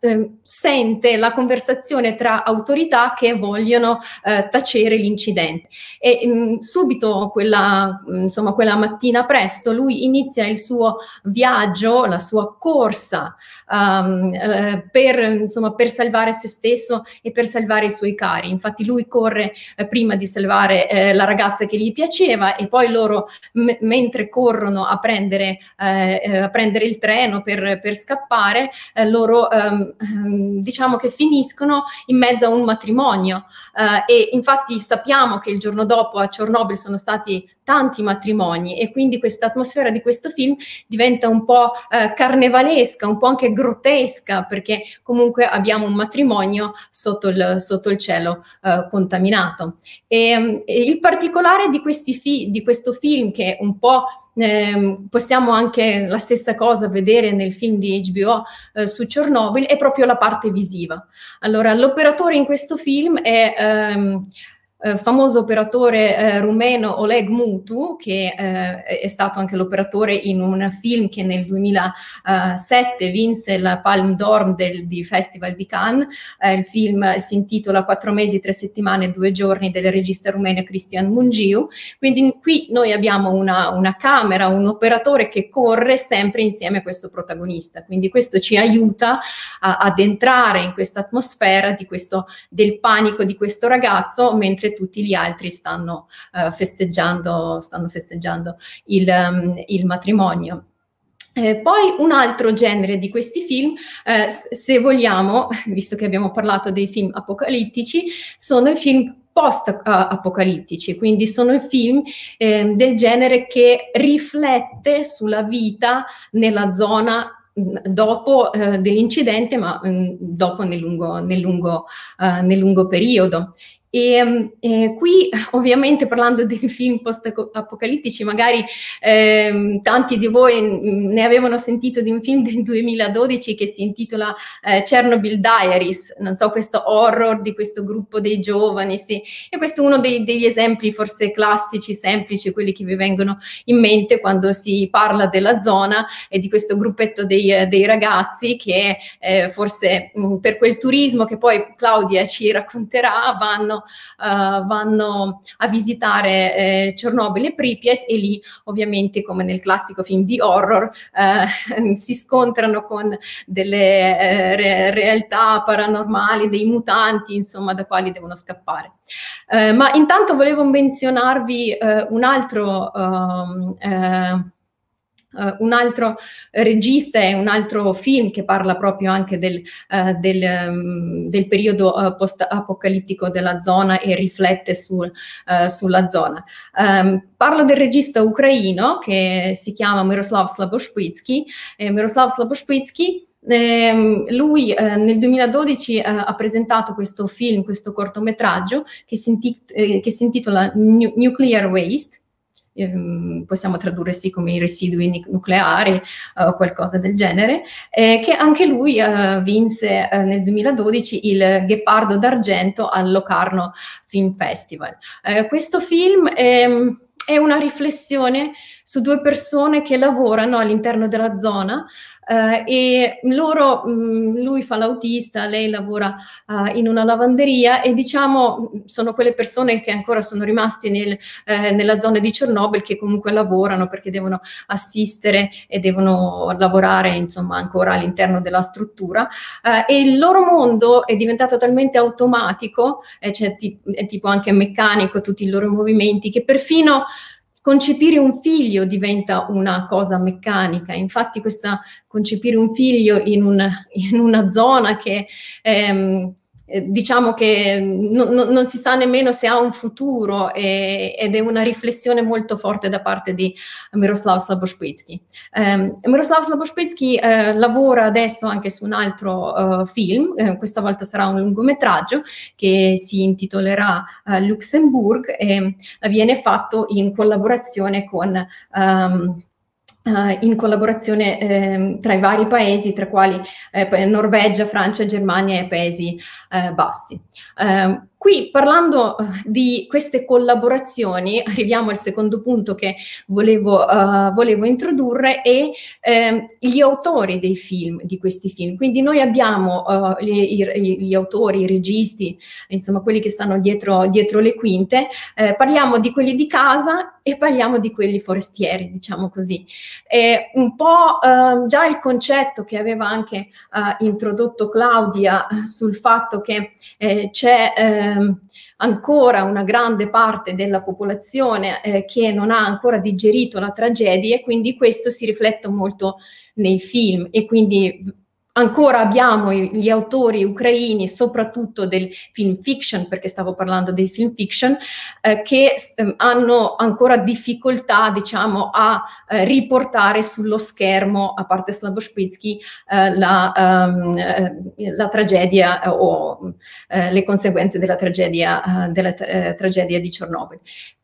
uh, sente la conversazione tra autorità che vogliono uh, tacere l'incidente. E um, subito quella, mm, insomma, quella mattina presto lui inizia il suo viaggio, la sua corsa um, uh, per, insomma, per salvare se stesso e per salvare i suoi cari. Infatti lui corre prima di salvare la ragazza che gli piaceva e poi loro mentre corrono riescono a prendere, eh, eh, a prendere il treno per, per scappare, eh, loro ehm, ehm, diciamo che finiscono in mezzo a un matrimonio. Eh, e infatti sappiamo che il giorno dopo a Chernobyl sono stati tanti matrimoni e quindi questa atmosfera di questo film diventa un po' eh, carnevalesca, un po' anche grottesca perché comunque abbiamo un matrimonio sotto il, sotto il cielo eh, contaminato. E, ehm, e il particolare di, fi- di questo film che un po' eh, possiamo anche la stessa cosa vedere nel film di HBO eh, su Chernobyl, è proprio la parte visiva. Allora, l'operatore in questo film è... Ehm, eh, famoso operatore eh, rumeno Oleg Mutu, che eh, è stato anche l'operatore in un film che nel 2007 vinse la Palm d'Or del di Festival di Cannes. Eh, il film si intitola Quattro mesi, tre settimane e due giorni del regista rumeno Cristian Mungiu. Quindi qui noi abbiamo una, una camera, un operatore che corre sempre insieme a questo protagonista. Quindi questo ci aiuta a, ad entrare in questa atmosfera di questo, del panico di questo ragazzo, mentre mentre tutti gli altri stanno, eh, festeggiando, stanno festeggiando, il, um, il matrimonio. Eh, poi un altro genere di questi film, eh, se vogliamo, visto che abbiamo parlato dei film apocalittici, sono i film post-apocalittici, quindi sono i film eh, del genere che riflette sulla vita nella zona mm, dopo eh, dell'incidente, ma mh, mm, dopo nel lungo, nel lungo, eh, nel lungo periodo. E eh, qui ovviamente parlando dei film post-apocalittici, magari eh, tanti di voi ne avevano sentito di un film del 2012 che si intitola eh, Chernobyl Diaries, non so, questo horror di questo gruppo dei giovani, sì. e questo è uno dei, degli esempi forse classici, semplici, quelli che vi vengono in mente quando si parla della zona e di questo gruppetto dei, dei ragazzi che eh, forse mh, mm, per quel turismo che poi Claudia ci racconterà vanno eh, vanno a visitare eh, Chernobyl e Pripyat e lì ovviamente come nel classico film di horror eh, si scontrano con delle re- realtà paranormali, dei mutanti insomma da quali devono scappare. ma intanto volevo menzionarvi un altro... Um, Uh, un altro regista e un altro film che parla proprio anche del, uh, del, um, del periodo uh, post-apocalittico della zona e riflette sul, sulla zona. Um, parlo del regista ucraino che si chiama Miroslav Slaboshpitsky. Eh, Miroslav Slaboshpitsky eh, lui eh, nel 2012 eh, ha presentato questo film, questo cortometraggio che si, inti- che si intitola Nuclear Waste Ehm, possiamo tradurre sì come i residui nucleari eh, o eh, qualcosa del genere, eh, che anche lui eh, vinse eh, nel 2012 il Ghepardo d'Argento al Locarno Film Festival. Eh, questo film ehm, è una riflessione su due persone che lavorano all'interno della zona eh, e loro, mh, mm, lui fa l'autista, lei lavora eh, in una lavanderia e diciamo mm, sono quelle persone che ancora sono rimaste nel, eh, nella zona di Chernobyl che comunque lavorano perché devono assistere e devono lavorare insomma ancora all'interno della struttura eh, e il loro mondo è diventato talmente automatico, eh, cioè, t- tipo anche meccanico tutti i loro movimenti che perfino Concepire un figlio diventa una cosa meccanica, infatti questa concepire un figlio in, un, in una zona che... Ehm, eh, diciamo che no, no, non si sa nemmeno se ha un futuro e, ed è una riflessione molto forte da parte di Miroslav Slabospitsky. Eh, Miroslav Slabospitsky eh, lavora adesso anche su un altro eh, film, eh, questa volta sarà un lungometraggio che si intitolerà Luxembourg e viene fatto in collaborazione con... Um, eh, in collaborazione eh, tra i vari paesi, tra quali eh, Norvegia, Francia, Germania e Paesi eh, Bassi. Ehm, qui parlando eh, di queste collaborazioni arriviamo al secondo punto che volevo, uh, volevo introdurre e ehm, gli autori dei film, di questi film. Quindi noi abbiamo uh, gli, gli, gli, autori, i registi, insomma quelli che stanno dietro, dietro le quinte, parliamo di quelli di casa e parliamo di quelli forestieri, diciamo così. E un po' eh, già il concetto che aveva anche eh, introdotto Claudia eh, sul fatto che eh, c'è ehm, ancora una grande parte della popolazione eh, che non ha ancora digerito la tragedia e quindi questo si riflette molto nei film e quindi ancora abbiamo gli autori ucraini, soprattutto del film fiction, perché stavo parlando dei film fiction, eh, che eh, hanno ancora difficoltà, diciamo, a eh, riportare sullo schermo, a parte Slavospitsky, eh, la, um, la, tragedia eh, o le conseguenze della tragedia, della tragedia di Chernobyl.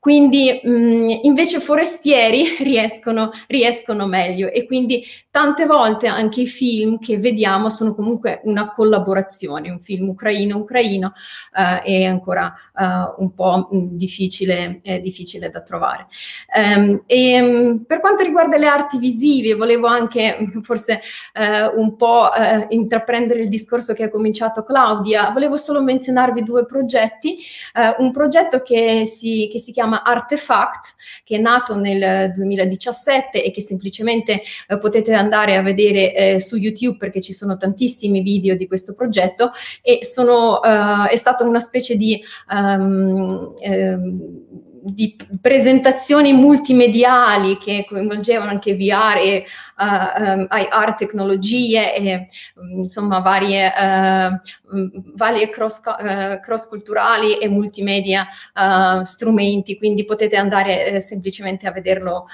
Quindi mh, mm, invece forestieri riescono, riescono, meglio e quindi tante volte anche i film che vediamo sono comunque una collaborazione, un film ucraino-ucraino eh, è ancora eh, un po' mm, difficile, eh, difficile da trovare. Um, e, mm, per quanto riguarda le arti visive, volevo anche forse eh, un po' eh, intraprendere il discorso che ha cominciato Claudia, volevo solo menzionarvi due progetti, eh, un progetto che si, che si chiama chiama Artefact, che è nato nel 2017 eh, e che semplicemente eh, potete andare a vedere eh, su YouTube perché ci sono tantissimi video di questo progetto e sono, eh, è stata una specie di... Um, di presentazioni multimediali che coinvolgevano anche VR e uh, um, IR tecnologie e mm, insomma varie, uh, varie cross, uh, cross, culturali e multimedia eh, strumenti, quindi potete andare semplicemente a vederlo,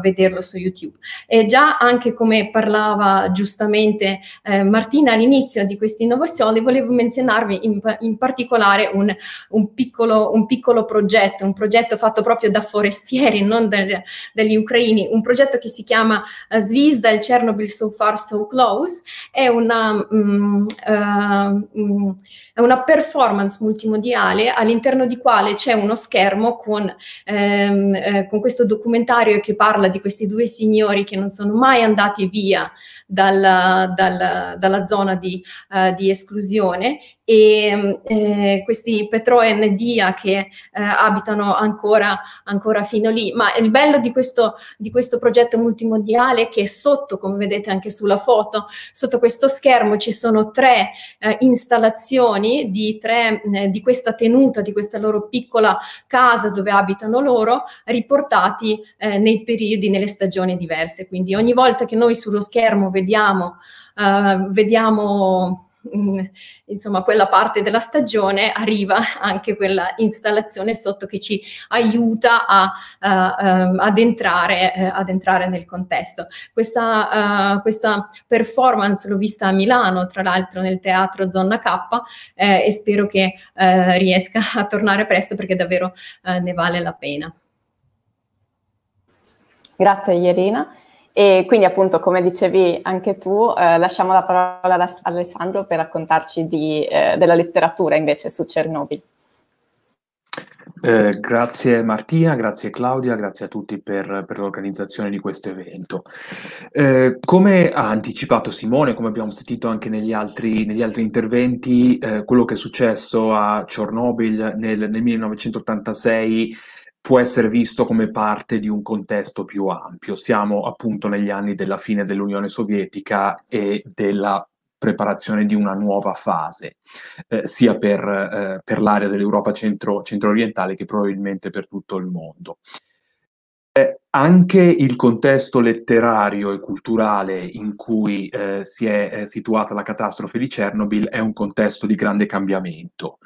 vederlo, su YouTube. E già anche come parlava giustamente Martina all'inizio di questa innovazione, volevo menzionarvi in, in particolare un, un, piccolo, un piccolo progetto, un progetto fatto proprio da forestieri, non dagli ucraini, un progetto che si chiama uh, e Chernobyl So Far So Close, è una, um, uh, um, è una performance multimediale all'interno di quale c'è uno schermo con, um, eh, con, questo documentario che parla di questi due signori che non sono mai andati via dalla, dalla, dalla zona di, uh, di esclusione e eh, questi Petro e Nedia che eh, abitano ancora, ancora, fino lì. Ma il bello di questo, di questo progetto multimodiale è che sotto, come vedete anche sulla foto, sotto questo schermo ci sono tre eh, installazioni di, tre, eh, di questa tenuta, di questa loro piccola casa dove abitano loro, riportati eh, nei periodi, nelle stagioni diverse. Quindi ogni volta che noi sullo schermo vediamo, eh, vediamo Mm, insomma, quella parte della stagione arriva anche quella installazione sotto che ci aiuta a, uh, eh, ehm, ad, entrare, uh, eh, ad, entrare, nel contesto. Questa, eh, questa, performance l'ho vista a Milano, tra l'altro nel teatro Zona K eh, e spero che riesca a tornare presto perché davvero ne vale la pena. Grazie Ierina. E quindi appunto, come dicevi anche tu, eh, lasciamo la parola ad Alessandro per raccontarci di, eh, della letteratura invece su Chernobyl. Eh, grazie Martina, grazie Claudia, grazie a tutti per, per l'organizzazione di questo evento. Eh, come ha anticipato Simone, come abbiamo sentito anche negli altri, negli altri interventi, eh, quello che è successo a Chernobyl nel, nel 1986 può essere visto come parte di un contesto più ampio. Siamo appunto negli anni della fine dell'Unione Sovietica e della preparazione di una nuova fase, eh, sia per, eh, per, l'area dell'Europa centro, centro-orientale che probabilmente per tutto il mondo. Eh, anche il contesto letterario e culturale in cui eh, si è, è eh, situata la catastrofe di Chernobyl è un contesto di grande cambiamento.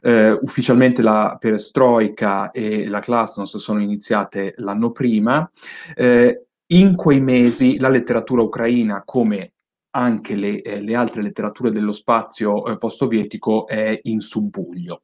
Eh, ufficialmente la perestroica e la Klasnos sono iniziate l'anno prima. Eh, in quei mesi la letteratura ucraina, come anche le, eh, le, altre letterature dello spazio eh, post-sovietico è in subbuglio.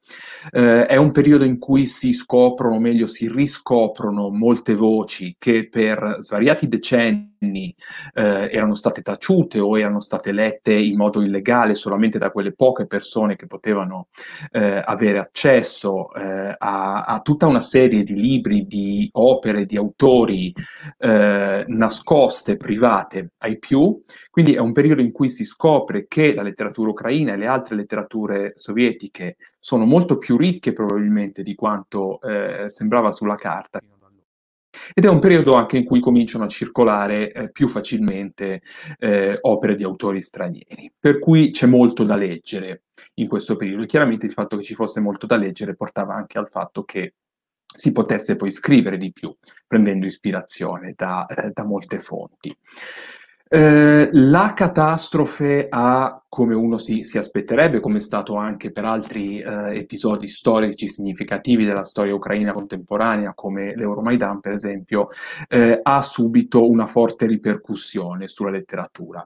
Eh, è un periodo in cui si scoprono, o meglio si riscoprono, molte voci che per svariati decenni anni eh, erano state taciute o erano state lette in modo illegale solamente da quelle poche persone che potevano eh, avere accesso eh, a, a, tutta una serie di libri, di opere, di autori eh, nascoste, private ai più. Quindi è un periodo in cui si scopre che la letteratura ucraina e le altre letterature sovietiche sono molto più ricche probabilmente di quanto eh, sembrava sulla carta. Ed è un periodo anche in cui cominciano a circolare eh, più facilmente eh, opere di autori stranieri, per cui c'è molto da leggere in questo periodo. Chiaramente il fatto che ci fosse molto da leggere portava anche al fatto che si potesse poi scrivere di più, prendendo ispirazione da, eh, da molte fonti. Eh, la catastrofe ha, come uno si, si, aspetterebbe, come è stato anche per altri eh, episodi storici significativi della storia ucraina contemporanea, come l'Euromaidan per esempio, eh, ha subito una forte ripercussione sulla letteratura.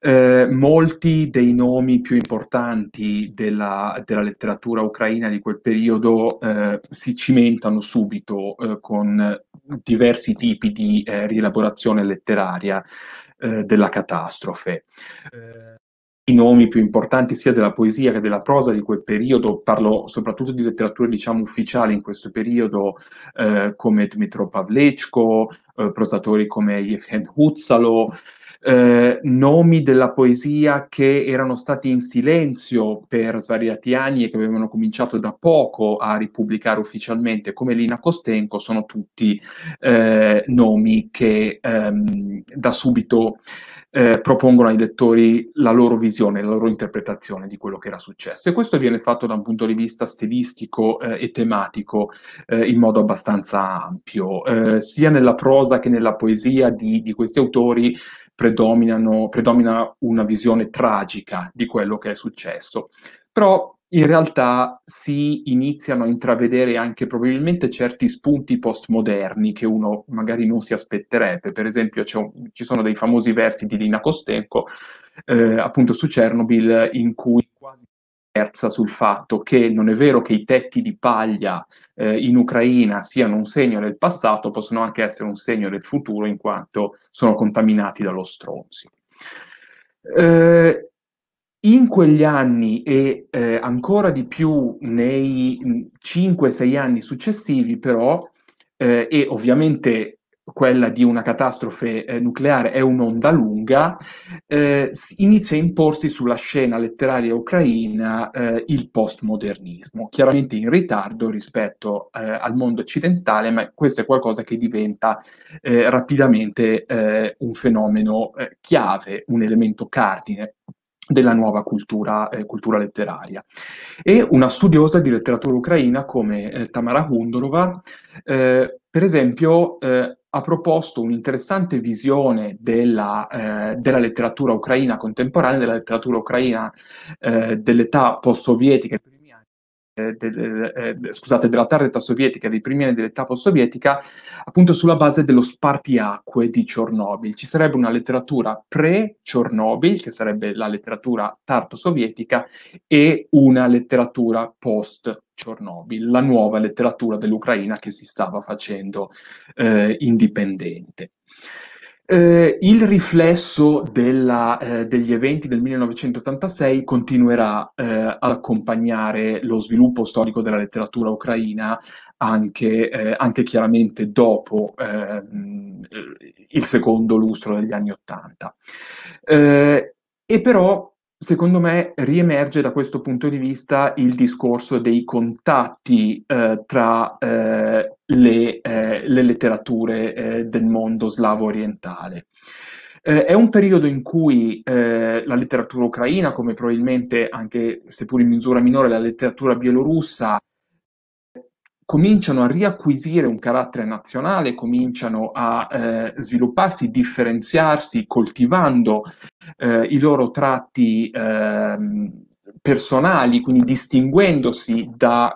Eh, molti dei nomi più importanti della, della letteratura ucraina di quel periodo eh, si cimentano subito con diversi tipi di rielaborazione letteraria. Eh, della catastrofe. Eh, I nomi più importanti sia della poesia che della prosa di quel periodo, parlo soprattutto di letterature diciamo ufficiali in questo periodo, eh, come Dmitro Pavlechko, eh, prosatori come Yevhen Hutzalo, eh, nomi della poesia che erano stati in silenzio per svariati anni e che avevano cominciato da poco a ripubblicare ufficialmente, come Lina Costenco, sono tutti eh, nomi che ehm, da subito eh, propongono ai lettori la loro visione, la loro interpretazione di quello che era successo. E questo viene fatto da un punto di vista stilistico eh, e tematico eh, in modo abbastanza ampio, eh, sia nella prosa che nella poesia di, di questi autori predomina una visione tragica di quello che è successo. Però in realtà si iniziano a intravedere anche probabilmente certi spunti postmoderni che uno magari non si aspetterebbe. Per esempio un, ci sono dei famosi versi di Lina Kostenko eh, appunto su Chernobyl in cui quasi terza sul fatto che non è vero che i tetti di paglia eh, in Ucraina siano un segno del passato, possono anche essere un segno del futuro in quanto sono contaminati dallo stronzio. Eh, in quegli anni e eh, ancora di più nei 5-6 anni successivi però, eh, e ovviamente quella di una catastrofe eh, nucleare è un'onda lunga, eh, inizia a imporsi sulla scena letteraria ucraina eh, il postmodernismo, chiaramente in ritardo rispetto eh, al mondo occidentale, ma questo è qualcosa che diventa eh, rapidamente eh, un fenomeno chiave, un elemento cardine della nuova cultura, eh, cultura, letteraria. E una studiosa di letteratura ucraina come eh, Tamara Hundorova, eh, per esempio, ha proposto un'interessante visione della, eh, della, letteratura ucraina contemporanea, della letteratura ucraina eh, dell'età post-sovietica eh, del, eh, eh, eh, scusate, della targhetta sovietica, dei primi anni dell'età post-sovietica, appunto sulla base dello spartiacque di Chernobyl. Ci sarebbe una letteratura pre-Chernobyl, che sarebbe la letteratura tarto-sovietica, e una letteratura post-Chernobyl, la nuova letteratura dell'Ucraina che si stava facendo eh, indipendente. Eh, il riflesso della, eh, degli eventi del 1986 continuerà eh, ad accompagnare lo sviluppo storico della letteratura ucraina anche, eh, anche chiaramente dopo ehm, il secondo lustro degli anni Ottanta. Eh, e però secondo me riemerge da questo punto di vista il discorso dei contatti eh, tra eh, le, eh, le, letterature eh, del mondo slavo orientale. Eh, è un periodo in cui eh, la letteratura ucraina, come probabilmente anche seppur in misura minore la letteratura bielorussa, cominciano a riacquisire un carattere nazionale, cominciano a eh, svilupparsi, differenziarsi, coltivando eh, i loro tratti eh, personali, quindi distinguendosi da,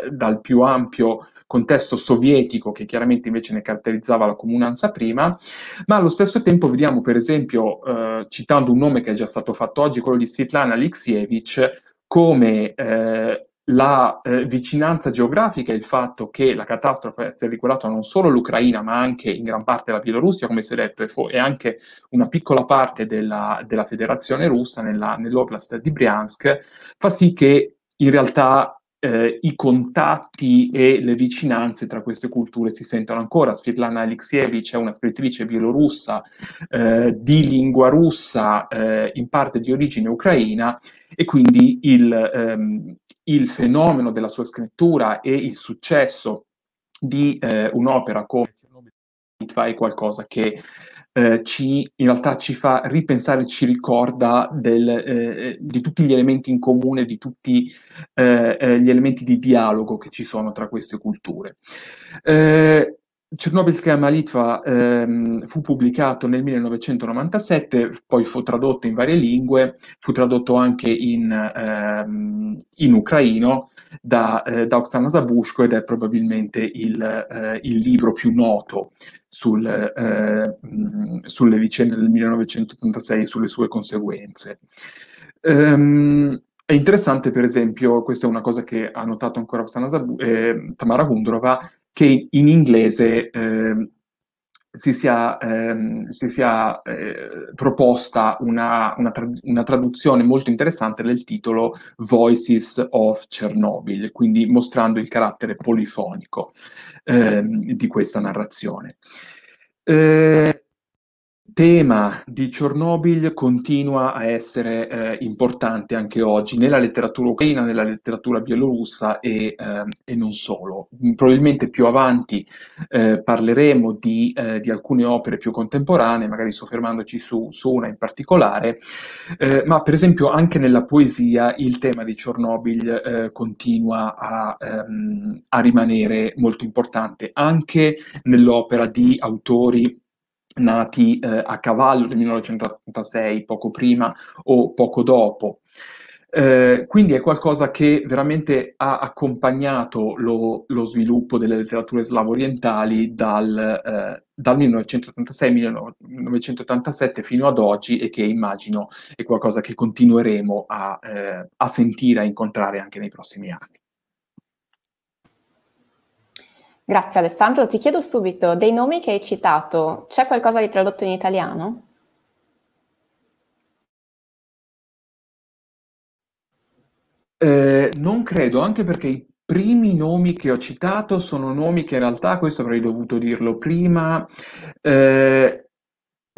eh, dal più ampio contesto sovietico che chiaramente invece ne caratterizzava la comunanza prima, ma allo stesso tempo vediamo per esempio, eh, citando un nome che è già stato fatto oggi, quello di Svetlana Alexievich, come eh, la eh, vicinanza geografica e il fatto che la catastrofe sia è riguardata non solo l'Ucraina, ma anche in gran parte la Bielorussia, come si è detto, e, fo- e anche una piccola parte della, della federazione russa nella, nell'oblast di Briansk, fa sì che in realtà eh, i contatti e le vicinanze tra queste culture si sentono ancora. Svetlana Alexievich è una scrittrice bielorussa eh, di lingua russa, eh, in parte di origine ucraina, e quindi il, ehm, il fenomeno della sua scrittura e il successo di eh, un'opera come è qualcosa che eh, ci, in realtà ci fa ripensare, ci ricorda del, eh, di tutti gli elementi in comune, di tutti eh, eh gli elementi di dialogo che ci sono tra queste culture. Eh, Chernobylskaya Malitva ehm, fu pubblicato nel 1997, poi fu tradotto in varie lingue, fu tradotto anche in, ehm, in ucraino da, eh, da, Oksana Zabushko ed è probabilmente il, eh, il libro più noto sul, eh, mm, sulle vicende del 1986 e sulle sue conseguenze. Um, è interessante, per esempio, questa è una cosa che ha notato ancora Zabu- eh, Tamara Kundrova, che in inglese eh, si sia, ehm, si sia eh, proposta una, una, tra- una, traduzione molto interessante del titolo Voices of Chernobyl, quindi mostrando il carattere polifonico ehm, di questa narrazione. Eh, tema di Chernobyl continua a essere eh, importante anche oggi nella letteratura ucraina, nella letteratura bielorussa e, eh, e non solo. Probabilmente più avanti eh, parleremo di, eh, di, alcune opere più contemporanee, magari soffermandoci su, su una in particolare, eh, ma per esempio anche nella poesia il tema di Chernobyl eh, continua a, ehm, a rimanere molto importante, anche nell'opera di autori nati eh, a cavallo del 1986, poco prima o poco dopo. Eh, quindi è qualcosa che veramente ha accompagnato lo, lo sviluppo delle letterature slavo-orientali dal, eh, dal 1986-1987 fino ad oggi e che immagino è qualcosa che continueremo a, eh, a sentire, a incontrare anche nei prossimi anni. Grazie Alessandro, ti chiedo subito, dei nomi che hai citato, c'è qualcosa di tradotto in italiano? Eh, non credo, anche perché i primi nomi che ho citato sono nomi che in realtà, questo avrei dovuto dirlo prima, eh,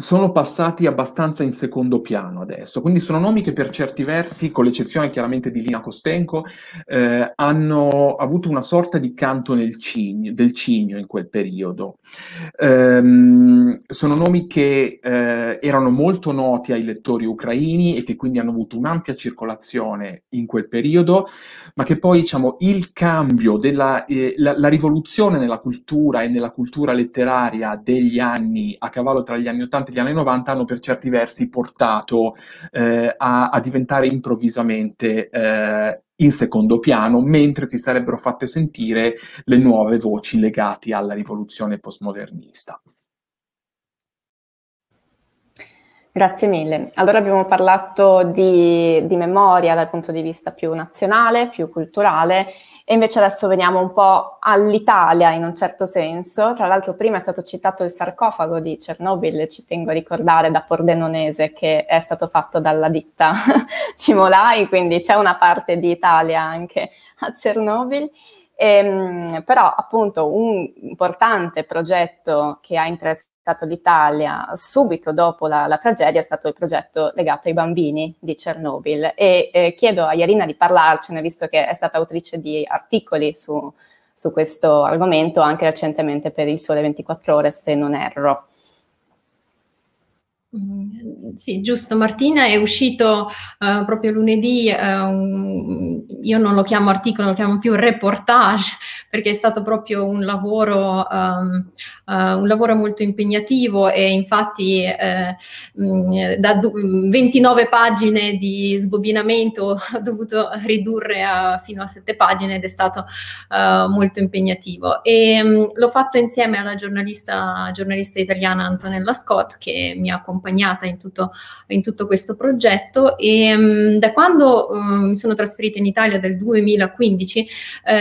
sono passati abbastanza in secondo piano adesso, quindi sono nomi che per certi versi, con l'eccezione chiaramente di Lina Kostenko, eh, hanno avuto una sorta di canto cigno, del cigno in quel periodo. Ehm, sono nomi che eh, erano molto noti ai lettori ucraini e che quindi hanno avuto un'ampia circolazione in quel periodo, ma che poi diciamo, il cambio, della, eh, la, la rivoluzione nella cultura e nella cultura letteraria degli anni, a cavallo tra gli anni 80 degli anni 90 hanno per certi versi portato eh, a, a, diventare improvvisamente eh, in secondo piano, mentre si sarebbero fatte sentire le nuove voci legate alla rivoluzione postmodernista. Grazie mille. Allora abbiamo parlato di, di memoria dal punto di vista più nazionale, più culturale e invece adesso veniamo un po' all'Italia in un certo senso. Tra l'altro prima è stato citato il sarcofago di Chernobyl, ci tengo a ricordare da Pordenonese che è stato fatto dalla ditta Cimolai, quindi c'è una parte di Italia anche a Chernobyl. E, ehm, però appunto un importante progetto che ha interessato stato l'Italia subito dopo la, la, tragedia è stato il progetto legato ai bambini di Chernobyl e eh, chiedo a Iarina di parlarcene visto che è stata autrice di articoli su, su questo argomento anche recentemente per il Sole 24 ore se non erro. Mm, sì, giusto. Martina è uscito uh, proprio lunedì, uh, un, io non lo chiamo articolo, lo chiamo più reportage, perché è stato proprio un lavoro, um, uh, un lavoro molto impegnativo e infatti mh, mm, da du- 29 pagine di sbobinamento ho dovuto ridurre a, fino a 7 pagine ed è stato molto impegnativo. E, um, l'ho fatto insieme alla giornalista, giornalista italiana Antonella Scott che mi ha accompagnato accompagnata in tutto, in tutto questo progetto e ehm, mh, da quando ehm, mi sono trasferita in Italia dal 2015, um,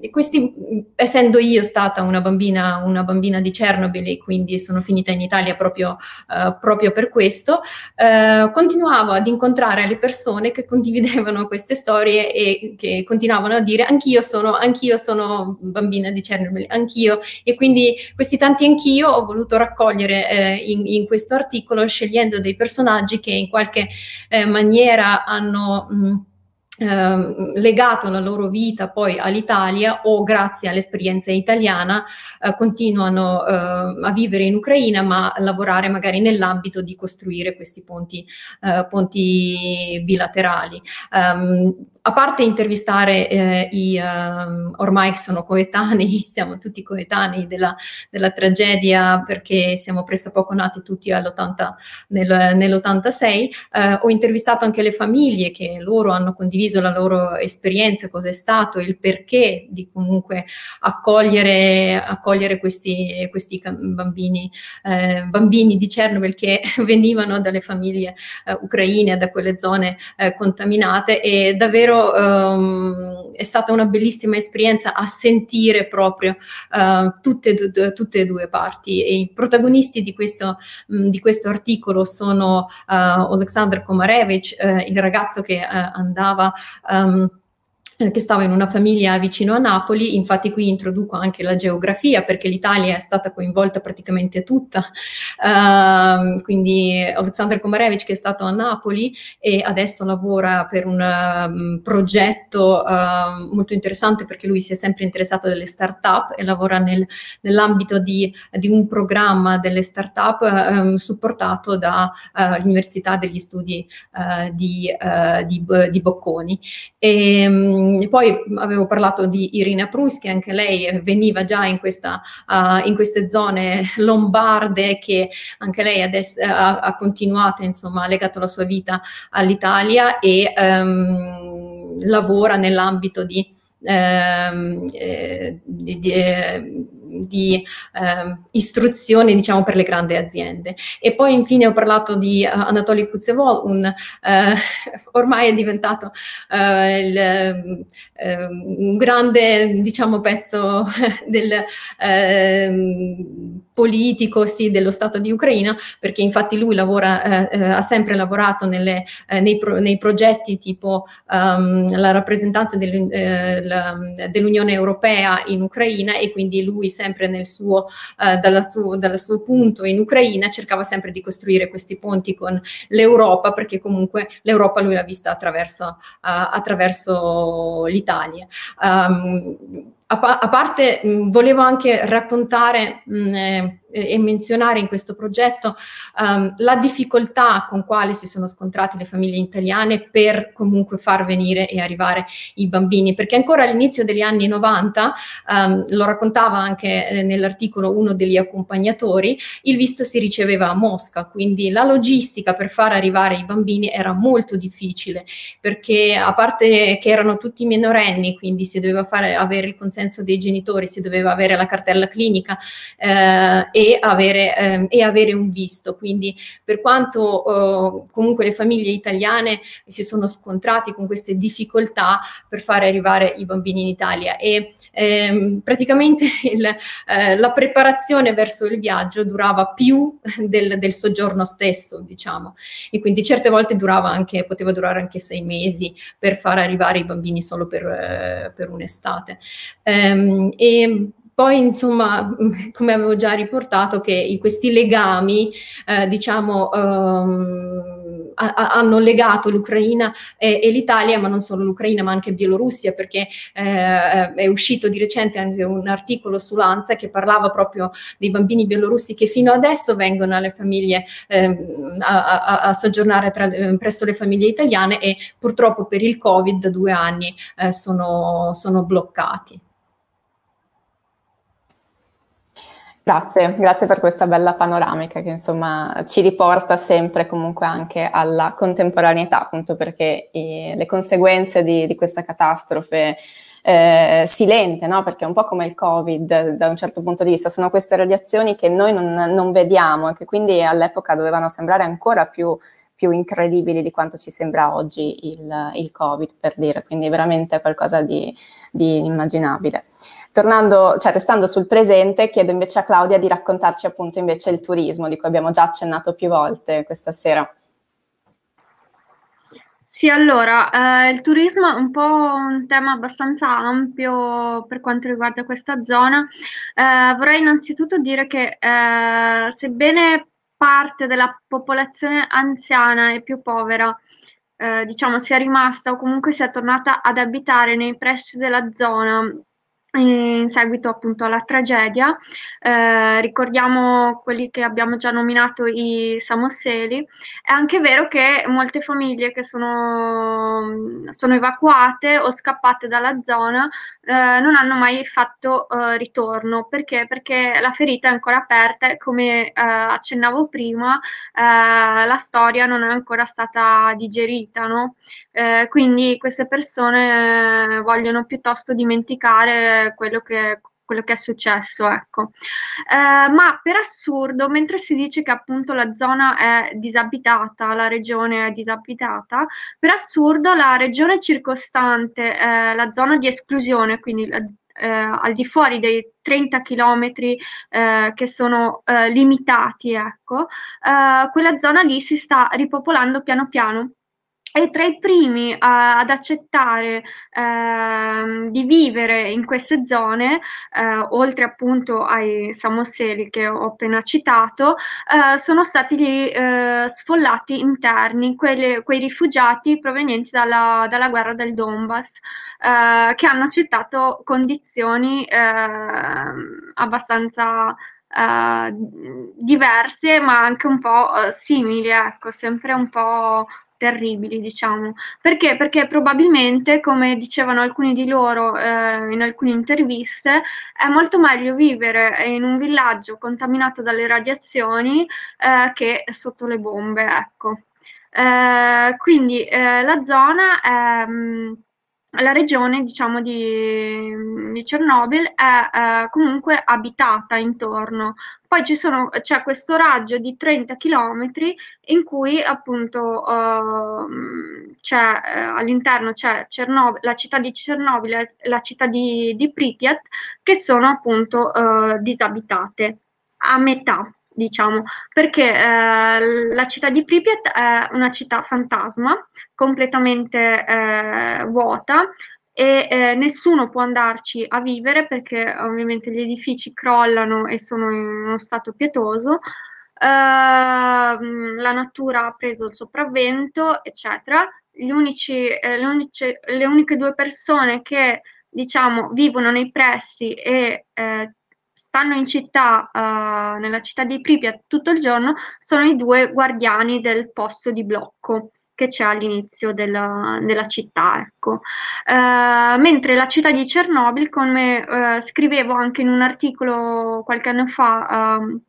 ehm, questi, essendo io stata una bambina, una bambina di Chernobyl e quindi sono finita in Italia proprio, uh, proprio per questo, uh, continuavo ad incontrare le persone che condividevano queste storie e che continuavano a dire anch'io sono, anch'io sono bambina di Chernobyl, anch'io e quindi questi tanti anch'io ho voluto raccogliere eh, in, in questo questo articolo scegliendo dei personaggi che in qualche eh, maniera hanno... Mh, Ehm, legato la loro vita poi all'Italia o grazie all'esperienza italiana eh, continuano eh, a vivere in Ucraina ma a lavorare magari nell'ambito di costruire questi ponti, eh, ponti bilaterali. Um, a parte intervistare eh, i um, ormai sono coetanei, siamo tutti coetanei della, della, tragedia perché siamo presto poco nati tutti nel, nell'86, eh, ho intervistato anche le famiglie che loro hanno condiviso condiviso la loro esperienza, cos'è stato, il perché di comunque accogliere, accogliere questi, questi bambini, eh, bambini di Chernobyl che venivano dalle famiglie eh, ucraine, da quelle zone eh, contaminate e davvero ehm, è stata una bellissima esperienza a sentire proprio eh, tutte, tutte, e due parti. E I protagonisti di questo, mh, di questo articolo sono eh, Oleksandr Komarevich, eh, il ragazzo che andava ähm, Eh, che stava in una famiglia vicino a Napoli, infatti qui introduco anche la geografia perché l'Italia è stata coinvolta praticamente tutta, uh, quindi Alexander Komarevich che è stato a Napoli e adesso lavora per un um, progetto uh, molto interessante perché lui si è sempre interessato delle start-up e lavora nel, nell'ambito di, di, un programma delle start-up um, supportato dall'Università eh, uh, degli Studi eh, di, di, di, Bocconi. E, um, mh, ehm, poi avevo parlato di Irina Prus, che anche lei veniva già in, questa, uh, in queste zone lombarde, che anche lei adesso, uh, ha continuato, insomma, ha legato la sua vita all'Italia e um, lavora nell'ambito di, um, eh, di, di eh, di eh, istruzione diciamo, per le grandi aziende. E poi infine ho parlato di eh, Anatoly Kutsevol, un, eh, ormai è diventato eh, il, ehm, un grande diciamo, pezzo del, ehm, politico sì, dello Stato di Ucraina, perché infatti lui lavora, eh, eh, ha sempre lavorato nelle, nei, pro, nei, progetti tipo um, la rappresentanza dell'Unione Europea in Ucraina e quindi lui sempre sempre suo, eh, dal, suo, dal suo punto in Ucraina, cercava sempre di costruire questi ponti con l'Europa, perché comunque l'Europa lui l'ha vista attraverso, uh, attraverso l'Italia. Um, a, pa- a parte mh, mm, volevo anche raccontare mh, mm, eh, e menzionare in questo progetto um, la difficoltà con quale si sono scontrate le famiglie italiane per comunque far venire e arrivare i bambini, perché ancora all'inizio degli anni 90, um, ehm, lo raccontava anche eh, nell'articolo uno degli accompagnatori, il visto si riceveva a Mosca, quindi la logistica per far arrivare i bambini era molto difficile, perché a parte che erano tutti minorenni, quindi si doveva fare, avere il consenso consenso dei genitori, si doveva avere la cartella clinica eh, e, avere, eh, e, avere, un visto. Quindi per quanto eh, comunque le famiglie italiane si sono scontrate con queste difficoltà per fare arrivare i bambini in Italia e eh, praticamente il, eh, la preparazione verso il viaggio durava più del, del, soggiorno stesso, diciamo, e quindi certe volte durava anche, poteva durare anche sei mesi per far arrivare i bambini solo per, eh, per un'estate. Ehm, e poi, insomma, come avevo già riportato, che questi legami, eh, diciamo, ehm, hanno legato l'Ucraina e, e, l'Italia, ma non solo l'Ucraina, ma anche Bielorussia, perché eh, è uscito di recente anche un articolo su Lanza che parlava proprio dei bambini bielorussi che fino adesso vengono alle famiglie eh, a, a, soggiornare tra, presso le famiglie italiane e purtroppo per il Covid da due anni eh, sono, sono bloccati. Grazie, grazie per questa bella panoramica che insomma ci riporta sempre comunque anche alla contemporaneità, appunto perché i, le conseguenze di, di questa catastrofe eh, silente, no? perché è un po' come il Covid da un certo punto di vista, sono queste radiazioni che noi non, non vediamo e che quindi all'epoca dovevano sembrare ancora più, più incredibili di quanto ci sembra oggi il, il, Covid, per dire, quindi veramente qualcosa di, di inimmaginabile. Tornando, cioè restando sul presente, chiedo invece a Claudia di raccontarci appunto invece il turismo, di cui abbiamo già accennato più volte questa sera. Sì, allora, eh, il turismo è un po' un tema abbastanza ampio per quanto riguarda questa zona. Eh, vorrei innanzitutto dire che eh, sebbene parte della popolazione anziana e più povera eh, diciamo sia rimasta o comunque sia tornata ad abitare nei pressi della zona in seguito appunto alla tragedia. Eh, ricordiamo quelli che abbiamo già nominato i Samosseli. È anche vero che molte famiglie che sono, sono evacuate o scappate dalla zona eh, non hanno mai fatto eh, ritorno. Perché? Perché la ferita è ancora aperta e come eh, accennavo prima eh, la storia non è ancora stata digerita. No? Eh, quindi queste persone vogliono piuttosto dimenticare quello, che, quello che è successo, ecco. Eh, ma per assurdo, mentre si dice che appunto la zona è disabitata, la regione è disabitata, per assurdo la regione circostante, eh, la zona di esclusione, quindi eh, al di fuori dei 30 chilometri eh, che sono eh, limitati, ecco, eh, quella zona lì si sta ripopolando piano piano è tra i primi a, eh, ad accettare eh, di vivere in queste zone, eh, oltre appunto ai samosseli che ho appena citato, eh, sono stati gli eh, sfollati interni, quelle, quei rifugiati provenienti dalla, dalla guerra del Donbass, eh, che hanno accettato condizioni ehm, abbastanza diverse ma anche un po' simili, ecco, sempre un po' terribili, diciamo. Perché? Perché probabilmente, come dicevano alcuni di loro eh, in alcune interviste, è molto meglio vivere in un villaggio contaminato dalle radiazioni eh, che sotto le bombe, ecco. Eh, quindi eh, la zona è... Mh, mm, la regione diciamo, di, di Chernobyl è eh, comunque abitata intorno. Poi sono, c'è questo raggio di 30 km in cui appunto eh, c'è, eh, all'interno c'è Cernob- la città di Chernobyl e la città di, di Pripyat che sono appunto eh, disabitate a metà diciamo, perché eh, la città di Pripyat è una città fantasma, completamente eh, vuota e eh, nessuno può andarci a vivere perché ovviamente gli edifici crollano e sono in uno stato pietoso. Ehm, la natura ha preso il sopravvento, eccetera. Unici, eh, le, unici, le, uniche due persone che diciamo vivono nei pressi e eh, stanno in città, uh, nella città di Pripyat tutto il giorno, sono i due guardiani del posto di blocco che c'è all'inizio della, della città. Ecco. Uh, mentre la città di Chernobyl, come uh, scrivevo anche in un articolo qualche anno fa, uh,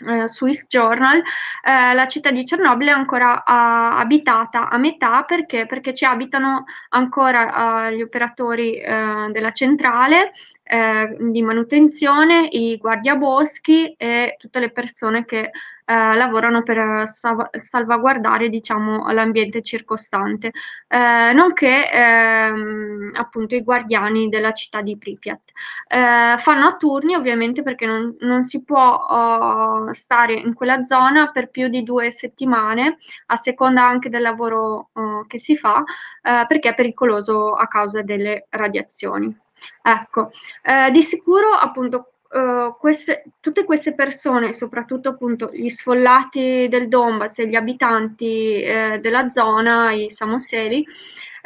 eh, Swiss Journal, eh, la città di Chernobyl è ancora uh, abitata a metà perché? perché ci abitano ancora uh, gli operatori uh, della centrale eh, di manutenzione, i guardiaboschi e tutte le persone che eh, lavorano per eh, salv- salvaguardare diciamo, l'ambiente circostante, eh, nonché ehm, appunto i guardiani della città di Pripyat. Eh, fanno a turni ovviamente perché non, non si può oh, stare in quella zona per più di due settimane, a seconda anche del lavoro oh, che si fa, eh, perché è pericoloso a causa delle radiazioni. Ecco, eh, di sicuro appunto Uh, queste, tutte queste persone, soprattutto appunto gli sfollati del Donbass e gli abitanti eh, della zona, i samoseri,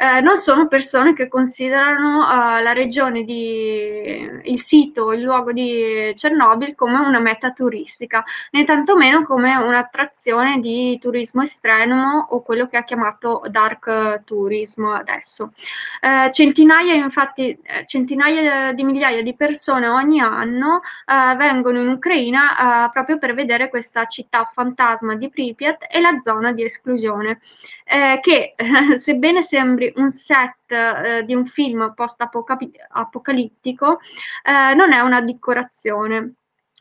eh, non sono persone che considerano eh, la regione di il sito, il luogo di Chernobyl come una meta turistica, né tantomeno come un'attrazione di turismo estremo o quello che ha chiamato dark tourism adesso. Eh, centinaia, infatti, eh, centinaia di migliaia di persone ogni anno eh, vengono in Ucraina eh, proprio per vedere questa città fantasma di Pripyat e la zona di esclusione, che sebbene sembri un set eh, di un film post-apocalittico eh, non è una decorazione.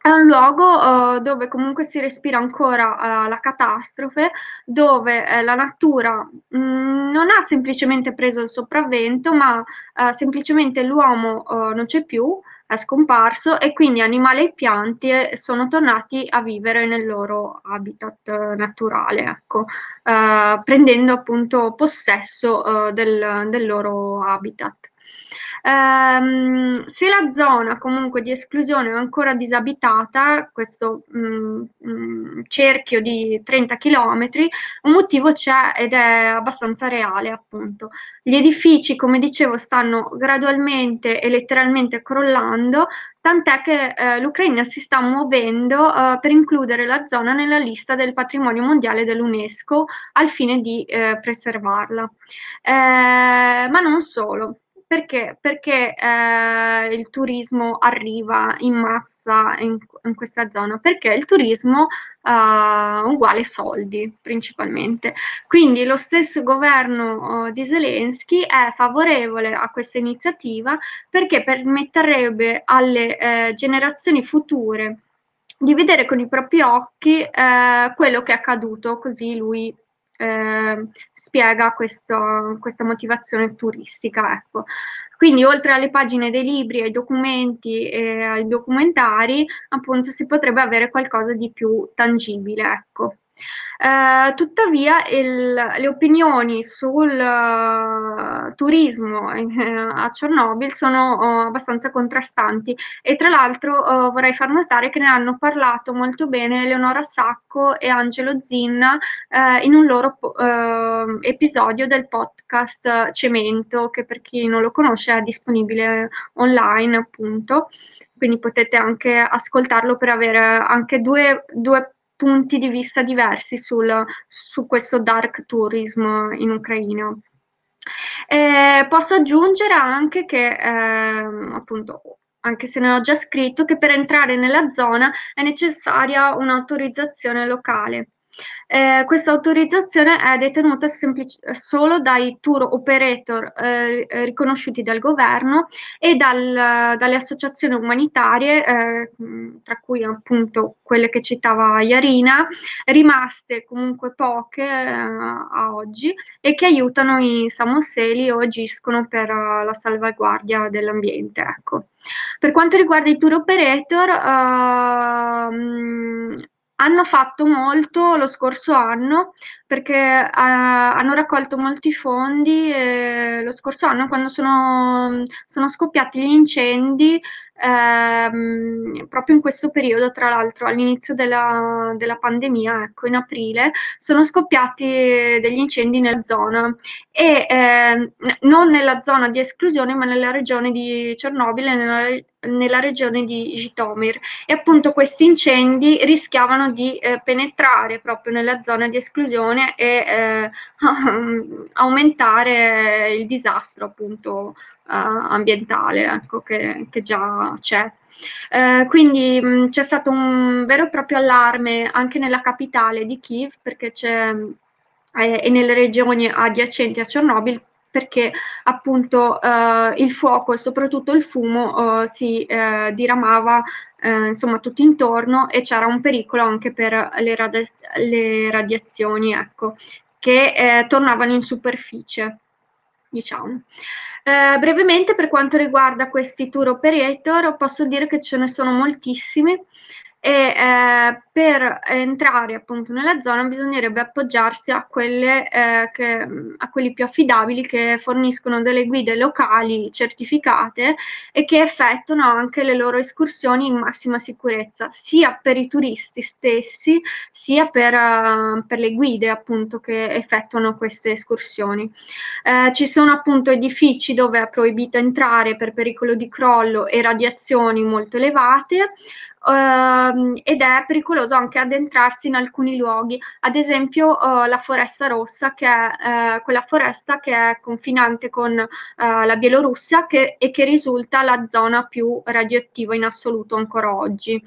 È un luogo eh, dove comunque si respira ancora eh, la catastrofe, dove eh, la natura mh, mm, non ha semplicemente preso il sopravvento, ma semplicemente l'uomo non c'è più, è scomparso e quindi animali e piante eh, sono tornati a vivere nel loro habitat eh, naturale, ecco, eh, prendendo appunto possesso eh, del, del, loro habitat. Ehm, se la zona comunque di esclusione è ancora disabitata, questo mh, mm, mh, mm, cerchio di 30 km, un motivo c'è ed è abbastanza reale appunto. Gli edifici, come dicevo, stanno gradualmente e letteralmente crollando, tant'è che eh, l'Ucraina si sta muovendo eh, per includere la zona nella lista del patrimonio mondiale dell'UNESCO al fine di eh, preservarla. Eh, ma non solo. Perché? Perché eh, il turismo arriva in massa in, in questa zona? Perché il turismo eh, uguale soldi principalmente. Quindi lo stesso governo eh, di Zelensky è favorevole a questa iniziativa perché permetterebbe alle eh, generazioni future di vedere con i propri occhi eh, quello che è accaduto, così lui eh, spiega questo, questa motivazione turistica. Ecco. Quindi oltre alle pagine dei libri, ai documenti e ai documentari, appunto si potrebbe avere qualcosa di più tangibile. Ecco. Eh, tuttavia il, le opinioni sul uh, turismo eh, a Chernobyl sono uh, abbastanza contrastanti e tra l'altro uh, vorrei far notare che ne hanno parlato molto bene Eleonora Sacco e Angelo Zinna eh, in un loro eh, episodio del podcast Cemento che per chi non lo conosce è disponibile online appunto quindi potete anche ascoltarlo per avere anche due, due punti di vista diversi sul, su questo dark tourism in Ucraina. Eh, posso aggiungere anche che, eh, appunto, anche se ne ho già scritto, che per entrare nella zona è necessaria un'autorizzazione locale. Eh, questa autorizzazione è detenuta semplici- solo dai tour operator eh, eh, riconosciuti dal governo e dal, dalle associazioni umanitarie, eh, tra cui appunto quelle che citava Iarina, rimaste comunque poche eh, a oggi e che aiutano i samoseli o agiscono per eh, la salvaguardia dell'ambiente. Ecco. Per quanto riguarda i tour operator, ehm, hanno fatto molto lo scorso anno perché eh, hanno raccolto molti fondi eh, lo scorso anno quando sono, sono scoppiati gli incendi ehm, proprio in questo periodo, tra l'altro all'inizio della, della pandemia, ecco in aprile, sono scoppiati degli incendi nella zona e eh, non nella zona di esclusione ma nella regione di Cernobile, nella, nella regione di Jitomir e appunto questi incendi rischiavano di eh, penetrare proprio nella zona di esclusione e eh, aumentare il disastro appunto eh, ambientale ecco, che, che già c'è. Eh, quindi mh, c'è stato un vero e proprio allarme anche nella capitale di Kiev perché c'è eh, e nelle regioni adiacenti a Chernobyl perché appunto eh, il fuoco e soprattutto il fumo eh, si eh, diramava eh, insomma tutto intorno e c'era un pericolo anche per le, radi- le radiazioni ecco, che eh, tornavano in superficie. Diciamo. Eh, brevemente per quanto riguarda questi tour operator posso dire che ce ne sono moltissimi e eh, per entrare appunto nella zona bisognerebbe appoggiarsi a, quelle, eh, che, a quelli più affidabili che forniscono delle guide locali certificate e che effettuano anche le loro escursioni in massima sicurezza, sia per i turisti stessi, sia per, uh, per le guide appunto che effettuano queste escursioni. Eh, ci sono appunto edifici dove è proibito entrare per pericolo di crollo e radiazioni molto elevate, Ehm, ed è pericoloso anche addentrarsi in alcuni luoghi, ad esempio eh, la foresta rossa, che è eh, quella foresta che è confinante con eh, la Bielorussia che, e che risulta la zona più radioattiva in assoluto ancora oggi.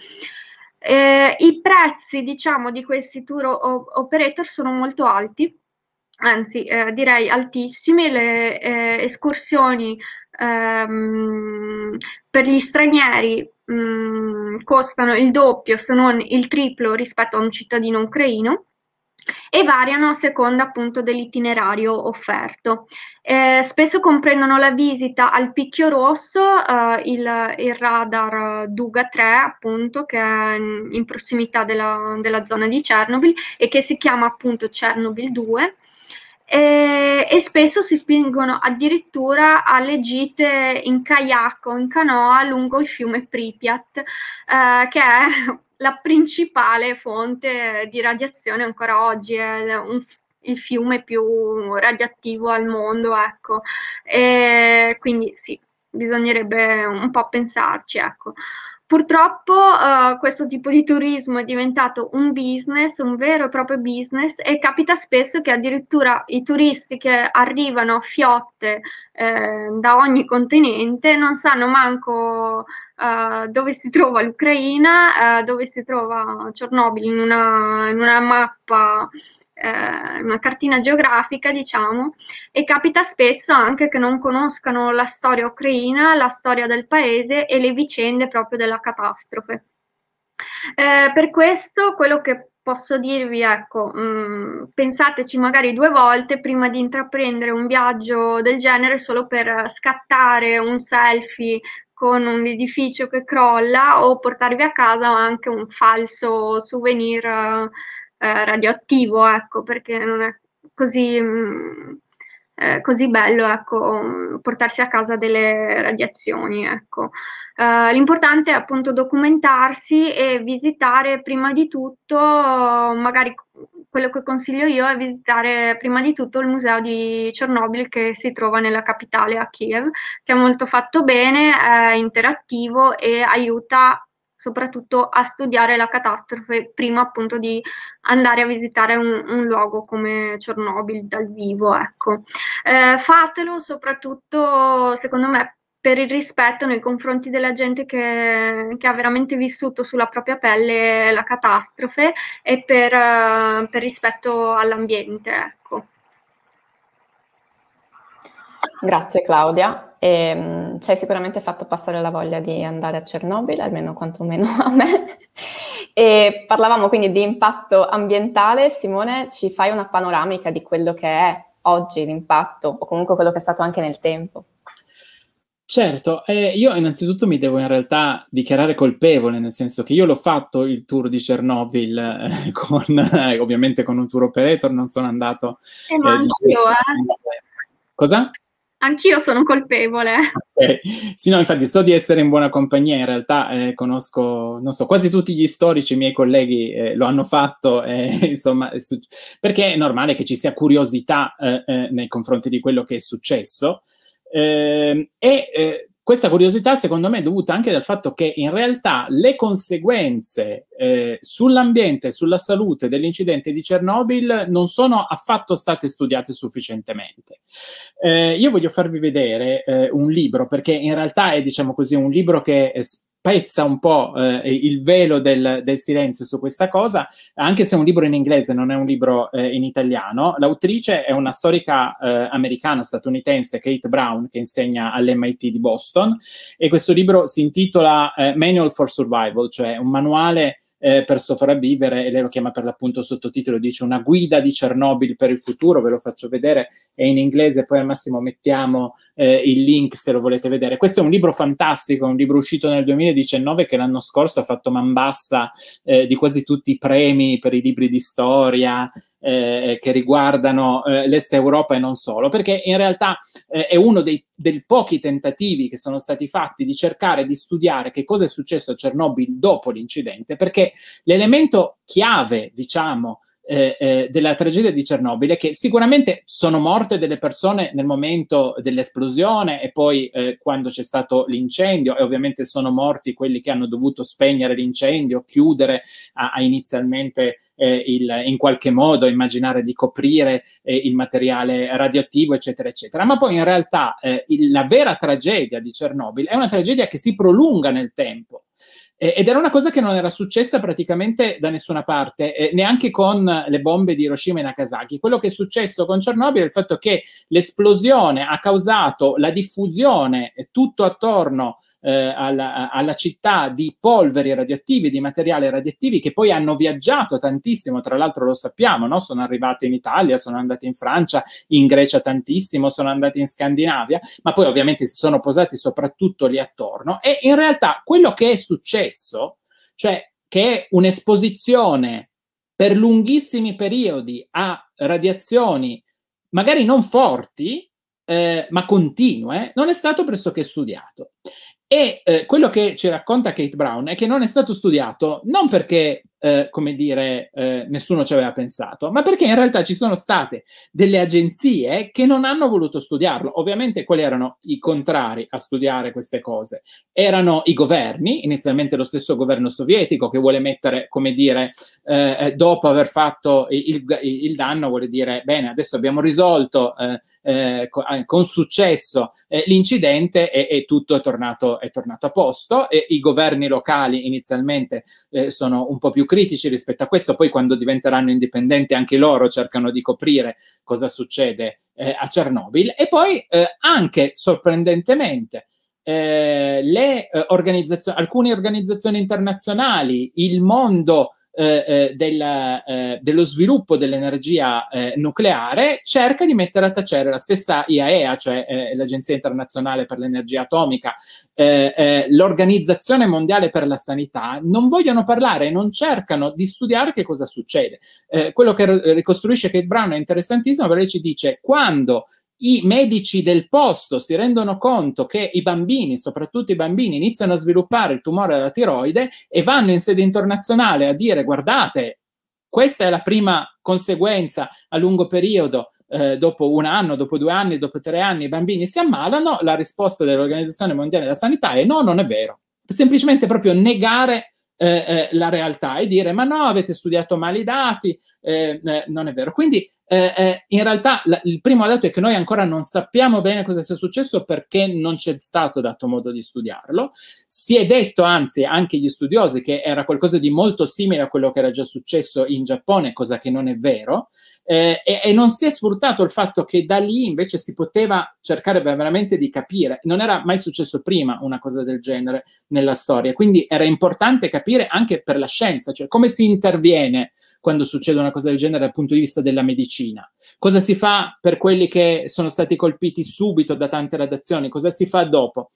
Eh, I prezzi diciamo, di questi tour operator sono molto alti, anzi eh, direi altissimi, le eh, escursioni ehm, per gli stranieri mh, mm, costano il doppio se non il triplo rispetto a un cittadino ucraino e variano a seconda appunto dell'itinerario offerto. Eh, spesso comprendono la visita al Picchio Rosso, eh, il, il, radar Duga 3, appunto, che è in prossimità della, della, zona di Chernobyl e che si chiama appunto Chernobyl 2, e, eh, e spesso si spingono addirittura alle gite in kayak o in canoa lungo il fiume Pripyat, eh, che è la principale fonte di radiazione ancora oggi, è un, il fiume più radioattivo al mondo, ecco. E quindi sì, bisognerebbe un po' pensarci, ecco. Purtroppo eh, questo tipo di turismo è diventato un business, un vero e proprio business e capita spesso che addirittura i turisti che arrivano a fiotte eh, da ogni continente non sanno manco eh, dove si trova l'Ucraina, eh, dove si trova Chernobyl in una, in una mappa eh, una cartina geografica, diciamo, e capita spesso anche che non conoscano la storia ucraina, la storia del paese e le vicende proprio della catastrofe. Eh, per questo quello che posso dirvi, ecco, mh, mm, pensateci magari due volte prima di intraprendere un viaggio del genere solo per scattare un selfie con un edificio che crolla o portarvi a casa anche un falso souvenir eh, eh, radioattivo, ecco, perché non è così, mh, mm, eh, così bello ecco, portarsi a casa delle radiazioni. Ecco. Eh, l'importante è appunto documentarsi e visitare prima di tutto, magari quello che consiglio io è visitare prima di tutto il museo di Chernobyl che si trova nella capitale a Kiev, che è molto fatto bene, è interattivo e aiuta soprattutto a studiare la catastrofe prima appunto di andare a visitare un, un luogo come Chernobyl dal vivo. Ecco. Eh, fatelo soprattutto, secondo me, per il rispetto nei confronti della gente che, che, ha veramente vissuto sulla propria pelle la catastrofe e per, eh, per rispetto all'ambiente. Ecco. Grazie Claudia, e, ehm, ci hai sicuramente fatto passare la voglia di andare a Chernobyl, almeno quantomeno a me. E parlavamo quindi di impatto ambientale. Simone, ci fai una panoramica di quello che è oggi l'impatto o comunque quello che è stato anche nel tempo? Certo, eh, io innanzitutto mi devo in realtà dichiarare colpevole, nel senso che io l'ho fatto il tour di Chernobyl, eh, con, eh, ovviamente con un tour operator, non sono andato... Eh, ma anch'io, eh. Cosa? Anch'io sono colpevole. Okay. Sì, no, infatti so di essere in buona compagnia, in realtà eh, conosco, non so, quasi tutti gli storici, i miei colleghi eh, lo hanno fatto, eh, insomma, su- perché è normale che ci sia curiosità eh, eh, nei confronti di quello che è successo. Ehm, e eh, questa curiosità, secondo me, è dovuta anche dal fatto che in realtà le conseguenze eh, sull'ambiente e sulla salute dell'incidente di Chernobyl non sono affatto state studiate sufficientemente. Eh, io voglio farvi vedere eh, un libro, perché in realtà è, diciamo così, un libro che eh, pezza un po' eh, il velo del, del, silenzio su questa cosa, anche se è un libro in inglese, non è un libro eh, in italiano. L'autrice è una storica eh, americana, statunitense, Kate Brown, che insegna all'MIT di Boston, e questo libro si intitola eh, Manual for Survival, cioè un manuale eh, per sopravvivere e lei lo chiama per l'appunto sottotitolo, dice una guida di Chernobyl per il futuro, ve lo faccio vedere, è in inglese, poi al massimo mettiamo eh, il link se lo volete vedere. Questo è un libro fantastico, un libro uscito nel 2019 che l'anno scorso ha fatto Mambassa eh, di quasi tutti i premi per i libri di storia, eh, che riguardano eh, l'Est Europa e non solo, perché in realtà eh, è uno dei, dei, pochi tentativi che sono stati fatti di cercare di studiare che cosa è successo a Chernobyl dopo l'incidente, perché l'elemento chiave, diciamo, eh, eh, della tragedia di Cernobile, che sicuramente sono morte delle persone nel momento dell'esplosione e poi eh, quando c'è stato l'incendio e ovviamente sono morti quelli che hanno dovuto spegnere l'incendio, chiudere a, a inizialmente eh, il, in qualche modo, immaginare di coprire eh, il materiale radioattivo, eccetera, eccetera. Ma poi in realtà il, la vera tragedia di Cernobile è una tragedia che si prolunga nel tempo eh, ed era una cosa che non era successa praticamente da nessuna parte, eh, neanche con le bombe di Hiroshima e Nagasaki. Quello che è successo con Chernobyl è il fatto che l'esplosione ha causato la diffusione eh, tutto attorno eh, alla, alla, città di polveri radioattivi, di materiali radioattivi che poi hanno viaggiato tantissimo, tra l'altro lo sappiamo, no? sono arrivati in Italia, sono andati in Francia, in Grecia tantissimo, sono andati in Scandinavia, ma poi ovviamente si sono posati soprattutto lì attorno e in realtà quello che è successo, cioè che è un'esposizione per lunghissimi periodi a radiazioni magari non forti, eh, ma continue, non è stato pressoché studiato. E eh, quello che ci racconta Kate Brown è che non è stato studiato non perché eh, come dire, eh, nessuno ci aveva pensato, ma perché in realtà ci sono state delle agenzie che non hanno voluto studiarlo. Ovviamente quali erano i contrari a studiare queste cose? Erano i governi, inizialmente lo stesso governo sovietico che vuole mettere, come dire, eh, eh dopo aver fatto il, il, danno, vuole dire, bene, adesso abbiamo risolto eh, eh, con successo l'incidente e, e, tutto è tornato, è tornato a posto. E, I governi locali inizialmente sono un po' più critici critici rispetto a questo, poi quando diventeranno indipendenti anche loro cercano di coprire cosa succede eh, a Chernobyl e poi eh, anche sorprendentemente eh, le, eh, organizzazioni, alcune organizzazioni internazionali, il mondo eh, eh della, eh, dello sviluppo dell'energia eh, nucleare cerca di mettere a tacere la stessa IAEA, cioè eh, l'Agenzia Internazionale per l'Energia Atomica, eh, l'Organizzazione Mondiale per la Sanità, non vogliono parlare, non cercano di studiare che cosa succede. quello che ricostruisce Kate Brown è interessantissimo perché ci dice quando i medici del posto si rendono conto che i bambini, soprattutto i bambini, iniziano a sviluppare il tumore alla tiroide e vanno in sede internazionale a dire guardate, questa è la prima conseguenza a lungo periodo, eh, dopo un anno, dopo due anni, dopo tre anni i bambini si ammalano, la risposta dell'Organizzazione Mondiale della Sanità è no, non è vero. Semplicemente proprio negare eh, eh, la realtà e dire ma no, avete studiato male i dati, eh, eh, non è vero. Quindi eh, eh, in realtà la, il primo dato è che noi ancora non sappiamo bene cosa sia successo perché non c'è stato dato modo di studiarlo. Si è detto anzi anche gli studiosi che era qualcosa di molto simile a quello che era già successo in Giappone, cosa che non è vero eh, e, e, non si è sfruttato il fatto che da lì invece si poteva cercare veramente di capire. Non era mai successo prima una cosa del genere nella storia, quindi era importante capire anche per la scienza, cioè come si interviene quando succede una cosa del genere dal punto di vista della medicina, cosa si fa per quelli che sono stati colpiti subito da tante radazioni? cosa si fa dopo.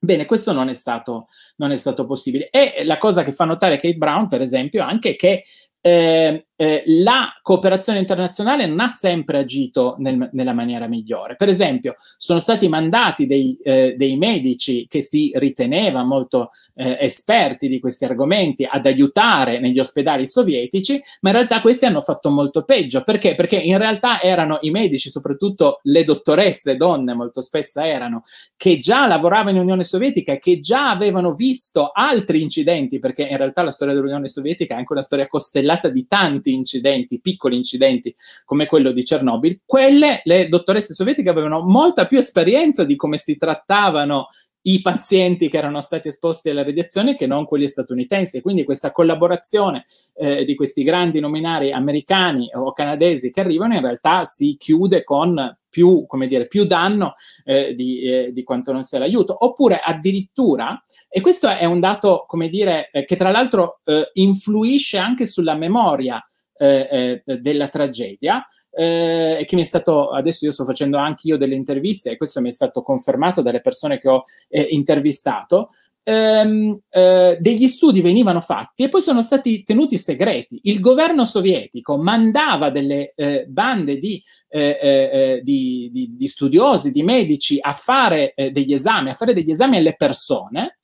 Bene, questo non è, stato, non è stato possibile. E la cosa che fa notare Kate Brown, per esempio, anche è che eh, eh, la cooperazione internazionale non ha sempre agito nel, nella maniera migliore. Per esempio, sono stati mandati dei, eh, dei medici che si riteneva molto eh, esperti di questi argomenti ad aiutare negli ospedali sovietici, ma in realtà questi hanno fatto molto peggio. Perché? Perché in realtà erano i medici, soprattutto le dottoresse, donne molto spesso erano, che già lavoravano in Unione Sovietica e che già avevano visto altri incidenti, perché in realtà la storia dell'Unione Sovietica è anche una storia costellata tratta di tanti incidenti, piccoli incidenti come quello di Chernobyl, quelle le dottoresse sovietiche avevano molta più esperienza di come si trattavano i pazienti che erano stati esposti alla radiazione che non quelli statunitensi. Quindi questa collaborazione eh, di questi grandi nominari americani o canadesi che arrivano in realtà si chiude con più, come dire, più danno eh, di, eh, di, quanto non sia l'aiuto. Oppure addirittura, e questo è un dato, come dire, eh, che tra l'altro eh, influisce anche sulla memoria eh, eh, della tragedia, eh, che mi è stato, adesso io sto facendo anche io delle interviste e questo mi è stato confermato dalle persone che ho eh, intervistato, ehm, eh, degli studi venivano fatti e poi sono stati tenuti segreti. Il governo sovietico mandava delle eh, bande di, eh, eh, eh di, di, di, studiosi, di medici a fare eh, degli esami, a fare degli esami alle persone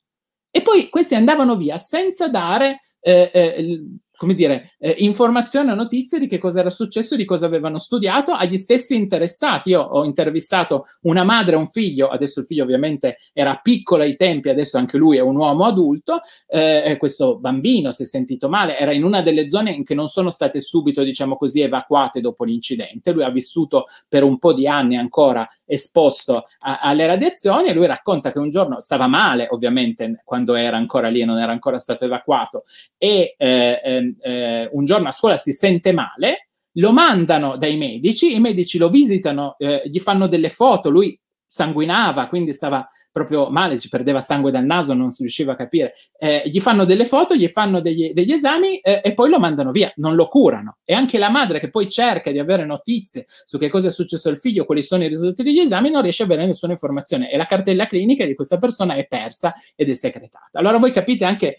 e poi questi andavano via senza dare come dire, eh, informazione o notizie di che cosa era successo, di cosa avevano studiato agli stessi interessati. Io ho intervistato una madre e un figlio, adesso il figlio ovviamente era piccolo ai tempi, adesso anche lui è un uomo adulto, eh, questo bambino si è sentito male, era in una delle zone in che non sono state subito, diciamo così, evacuate dopo l'incidente, lui ha vissuto per un po' di anni ancora esposto a, alle radiazioni e lui racconta che un giorno stava male, ovviamente, quando era ancora lì e non era ancora stato evacuato e eh, ehm, eh, un giorno a scuola si sente male, lo mandano dai medici, i medici lo visitano, eh, gli fanno delle foto, lui sanguinava, quindi stava proprio male, ci perdeva sangue dal naso, non si riusciva a capire. Eh, gli fanno delle foto, gli fanno degli, degli esami eh, e poi lo mandano via, non lo curano. E anche la madre che poi cerca di avere notizie su che cosa è successo al figlio, quali sono i risultati degli esami, non riesce a avere nessuna informazione e la cartella clinica di questa persona è persa ed è secretata. Allora voi capite anche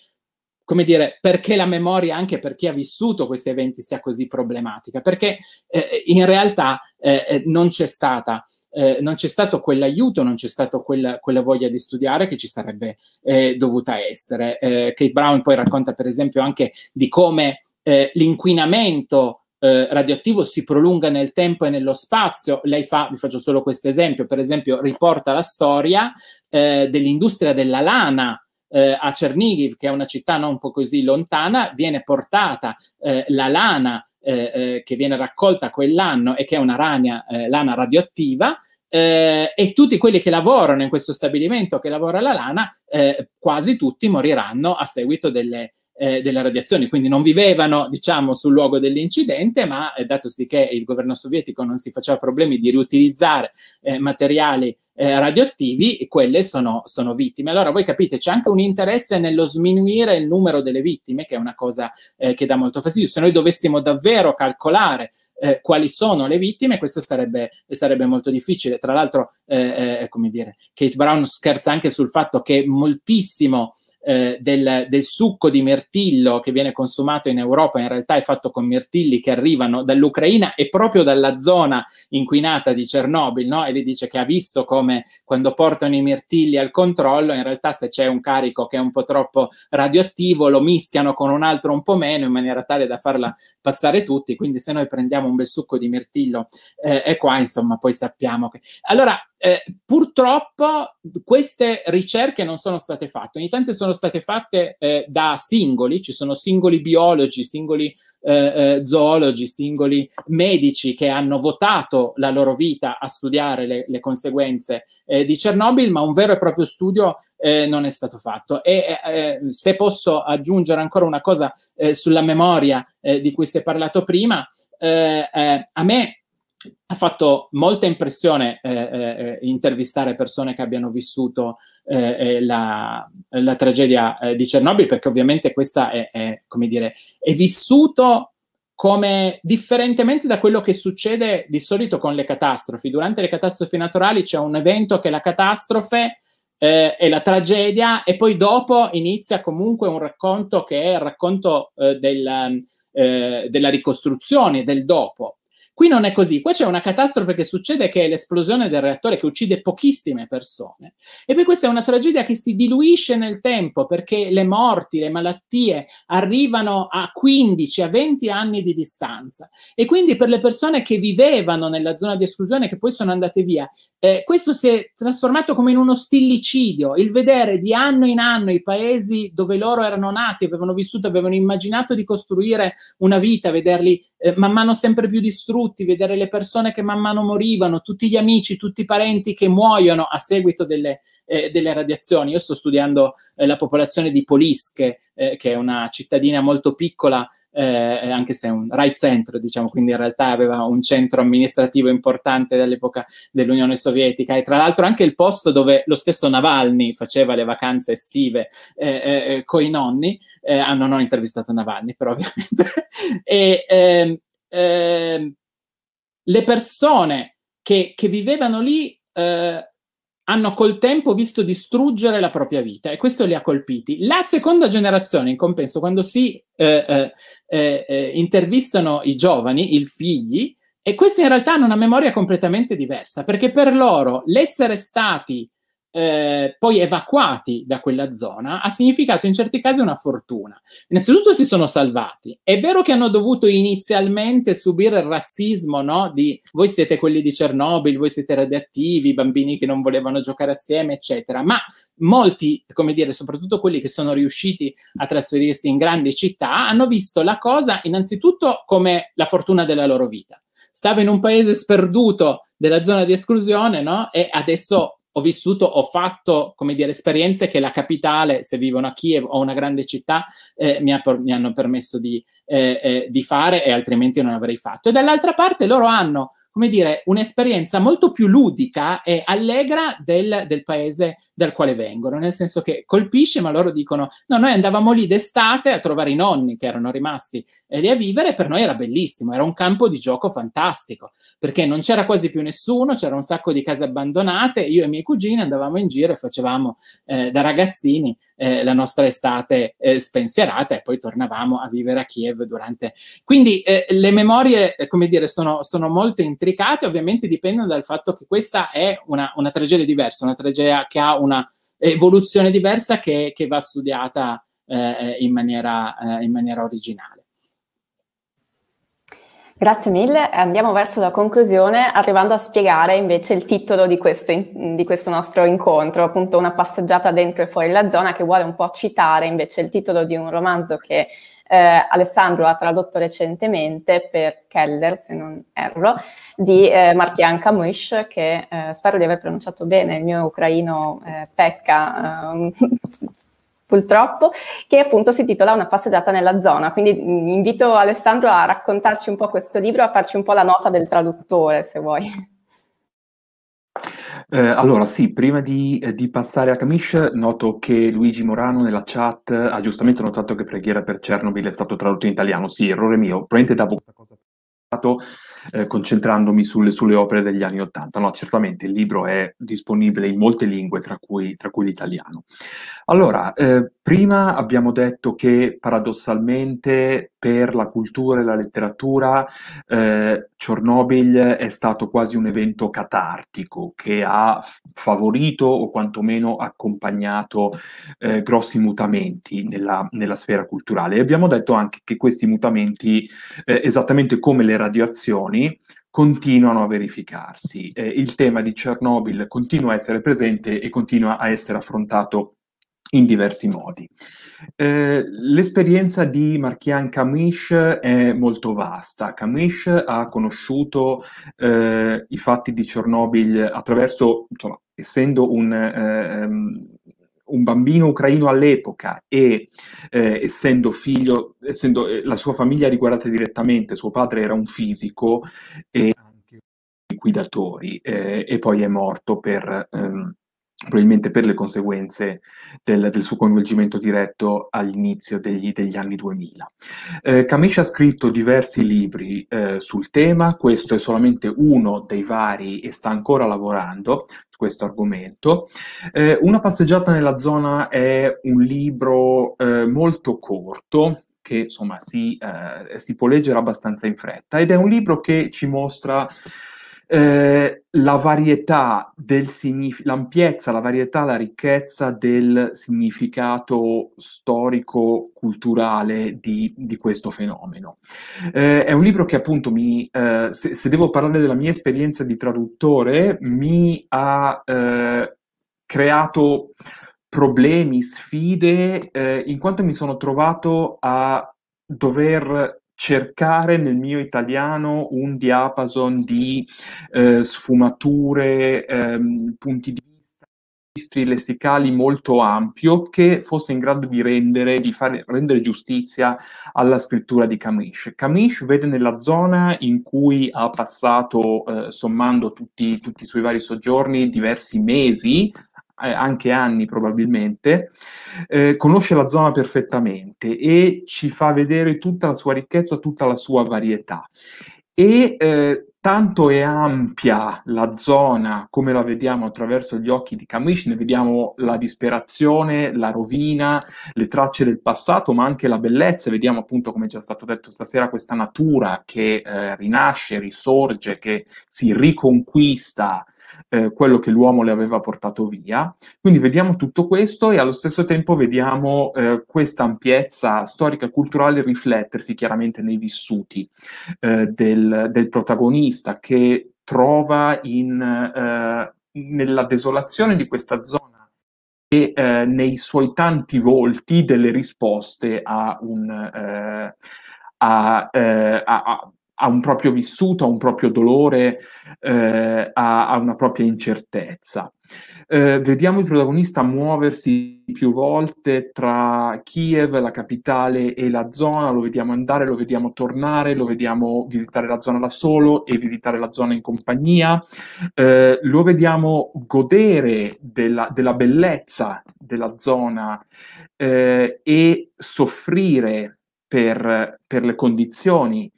come dire, perché la memoria anche per chi ha vissuto questi eventi sia così problematica, perché eh, in realtà eh, eh non c'è stata. Eh, non c'è stato quell'aiuto, non c'è stata quella, quella, voglia di studiare che ci sarebbe eh, dovuta essere. Eh, Kate Brown poi racconta, per esempio, anche di come l'inquinamento eh, radioattivo si prolunga nel tempo e nello spazio. Lei fa, vi faccio solo questo esempio, per esempio, riporta la storia eh, dell'industria della lana eh, a Cernigiv, che è una città non un po' così lontana, viene portata eh, la lana eh, eh che viene raccolta quell'anno e che è una rania, eh, lana radioattiva, eh, e tutti quelli che lavorano in questo stabilimento che lavora la lana, eh, quasi tutti moriranno a seguito delle, eh, della radiazione, quindi non vivevano diciamo, sul luogo dell'incidente, ma eh, dato che il governo sovietico non si faceva problemi di riutilizzare eh, materiali eh, radioattivi, quelle sono, sono, vittime. Allora voi capite, c'è anche un interesse nello sminuire il numero delle vittime, che è una cosa eh, che dà molto fastidio. Se noi dovessimo davvero calcolare eh, quali sono le vittime, questo sarebbe, sarebbe molto difficile. Tra l'altro, eh, eh, come dire, Kate Brown scherza anche sul fatto che moltissimo eh, del, del, succo di mirtillo che viene consumato in Europa in realtà è fatto con mirtilli che arrivano dall'Ucraina e proprio dalla zona inquinata di Chernobyl, no? E lì dice che ha visto come quando portano i mirtilli al controllo, in realtà se c'è un carico che è un po' troppo radioattivo, lo mischiano con un altro un po' meno in maniera tale da farla passare tutti. Quindi se noi prendiamo un bel succo di mirtillo eh, e qua, insomma, poi sappiamo che... Allora, eh, purtroppo queste ricerche non sono state fatte, ogni tanto sono state fatte eh, da singoli, ci sono singoli biologi, singoli eh, eh zoologi, singoli medici che hanno votato la loro vita a studiare le, le conseguenze eh, di Chernobyl, ma un vero e proprio studio eh, non è stato fatto. E se posso aggiungere ancora una cosa sulla memoria di cui si è parlato prima, a me ha fatto molta impressione eh, eh, eh, intervistare persone che abbiano vissuto eh, eh la, la, tragedia eh, di Chernobyl, perché ovviamente questa è, è, come dire, è vissuto come differentemente da quello che succede di solito con le catastrofi. Durante le catastrofi naturali c'è un evento che è la catastrofe e la tragedia e poi dopo inizia comunque un racconto che è il racconto del, della ricostruzione, del dopo. Qui non è così, qua c'è una catastrofe che succede che è l'esplosione del reattore che uccide pochissime persone. E poi questa è una tragedia che si diluisce nel tempo perché le morti, le malattie arrivano a 15, a 20 anni di distanza. E quindi per le persone che vivevano nella zona di esclusione, che poi sono andate via, eh, questo si è trasformato come in uno stillicidio, il vedere di anno in anno i paesi dove loro erano nati, avevano vissuto, avevano immaginato di costruire una vita, vederli eh, man mano sempre più distrutti tutti, vedere le persone che man mano morivano, tutti gli amici, tutti i parenti che muoiono a seguito delle, eh, delle radiazioni. Io sto studiando eh, la popolazione di Polische, eh, che è una cittadina molto piccola, eh, anche se è un Rai center, diciamo, quindi in realtà aveva un centro amministrativo importante dall'epoca dell'Unione Sovietica e tra l'altro anche il posto dove lo stesso Navalny faceva le vacanze estive eh, eh, con i nonni. Ah, non ho intervistato Navalny, però ovviamente. e, ehm, ehm, le persone che, che vivevano lì eh, hanno col tempo visto distruggere la propria vita e questo li ha colpiti. La seconda generazione, in compenso, quando si eh, eh, eh, eh intervistano i giovani, i figli, e questa in realtà hanno una memoria completamente diversa, perché per loro l'essere stati eh, poi evacuati da quella zona ha significato in certi casi una fortuna. Innanzitutto si sono salvati. È vero che hanno dovuto inizialmente subire il razzismo, no? Di voi siete quelli di Chernobyl, voi siete radioattivi, bambini che non volevano giocare assieme, eccetera. Ma molti, come dire, soprattutto quelli che sono riusciti a trasferirsi in grandi città, hanno visto la cosa innanzitutto come la fortuna della loro vita. Stavo in un paese sperduto della zona di esclusione, no? E adesso ho vissuto, ho fatto, come dire, esperienze che la capitale, se vivono a Kiev o una grande città, eh, mi, ha, mi, hanno permesso di, eh, eh, di fare e altrimenti non avrei fatto. E dall'altra parte loro hanno come dire, un'esperienza molto più ludica e allegra del, del, paese dal quale vengono, nel senso che colpisce, ma loro dicono, no, noi andavamo lì d'estate a trovare i nonni che erano rimasti eh, lì a vivere, per noi era bellissimo, era un campo di gioco fantastico, perché non c'era quasi più nessuno, c'era un sacco di case abbandonate, io e i miei cugini andavamo in giro e facevamo eh, da ragazzini eh, la nostra estate eh, spensierata e poi tornavamo a vivere a Kiev durante... Quindi eh, le memorie, eh, come dire, sono, sono molto interessanti, intricate, ovviamente dipendono dal fatto che questa è una, una tragedia diversa, una tragedia che ha una evoluzione diversa che, che va studiata eh, in, maniera, eh, in maniera originale. Grazie mille, andiamo verso la conclusione arrivando a spiegare invece il titolo di questo, di questo, nostro incontro, appunto una passeggiata dentro e fuori la zona che vuole un po' citare invece il titolo di un romanzo che eh, Alessandro ha tradotto recentemente per Keller, se non erro, di eh, Martian Kamush, che eh, spero di aver pronunciato bene, il mio ucraino eh, pecca ehm, purtroppo, che appunto si titola Una passeggiata nella zona. Quindi mm, invito Alessandro a raccontarci un po' questo libro, a farci un po' la nota del traduttore, se vuoi. Ehm, allora sì, prima di ehm, di passare a Kamish, noto che Luigi Morano nella chat ha giustamente notato che "Preghiera per Chernobyl" è stato tradotto in italiano. Sì, errore mio, probabilmente davo questa cosa ehm, concentrandomi sulle sulle opere degli anni Ottanta. No, certamente il libro è disponibile in molte lingue, tra cui tra cui l'italiano. Allora, ehm, prima abbiamo detto che paradossalmente per la cultura e la letteratura, ehm, Chernobyl è stato quasi un evento catartico che ha favorito o quantomeno accompagnato, ehm, grossi mutamenti nella nella sfera culturale e abbiamo detto anche che questi mutamenti, ehm, esattamente come le radiazioni, continuano a verificarsi. Ehm, il tema di Chernobyl continua a essere presente e continua a essere affrontato in diversi modi. Eh, l'esperienza di Marchian Kamish è molto vasta. Kamish ha conosciuto eh, i fatti di Chernobyl attraverso, insomma, essendo un, eh, un bambino ucraino all'epoca e eh, essendo figlio, essendo eh, la sua famiglia riguardata direttamente, suo padre era un fisico e guidatori eh, e poi è morto per... Ehm, probabilmente per le conseguenze del, del, suo coinvolgimento diretto all'inizio degli, degli anni 2000. Eh, Kamish ha scritto diversi libri eh, sul tema, questo è solamente uno dei vari e sta ancora lavorando su questo argomento. Eh, Una passeggiata nella zona è un libro eh, molto corto, che insomma si, eh, si può leggere abbastanza in fretta ed è un libro che ci mostra eh, la varietà del significato, l'ampiezza, la varietà, la ricchezza del significato storico-culturale di, di questo fenomeno. Eh, è un libro che appunto mi, eh, se, se, devo parlare della mia esperienza di traduttore, mi ha eh, creato problemi, sfide, eh, in quanto mi sono trovato a dover cercare nel mio italiano un diapason di eh, sfumature, ehm, punti di vista, registri lessicali molto ampio che fosse in grado di rendere, di fare, rendere giustizia alla scrittura di Camish. Camish vede nella zona in cui ha passato, eh, sommando tutti, tutti i suoi vari soggiorni, diversi mesi, eh, anche anni probabilmente, eh, conosce la zona perfettamente e ci fa vedere tutta la sua ricchezza, tutta la sua varietà. E eh, tanto è ampia la zona come la vediamo attraverso gli occhi di Camish, ne vediamo la disperazione, la rovina, le tracce del passato, ma anche la bellezza, vediamo appunto come già stato detto stasera questa natura che eh, rinasce, risorge, che si riconquista eh, quello che l'uomo le aveva portato via. Quindi vediamo tutto questo e allo stesso tempo vediamo eh, questa ampiezza storica e culturale riflettersi chiaramente nei vissuti eh, del, del protagonista vista che trova in, eh, nella desolazione di questa zona e eh, nei suoi tanti volti delle risposte a, un, eh, a, eh, a, a a un proprio vissuto, a un proprio dolore, eh, a, a, una propria incertezza. Eh, vediamo il protagonista muoversi più volte tra Kiev, la capitale, e la zona, lo vediamo andare, lo vediamo tornare, lo vediamo visitare la zona da solo e visitare la zona in compagnia, eh, lo vediamo godere della, della bellezza della zona eh, e soffrire per, per le condizioni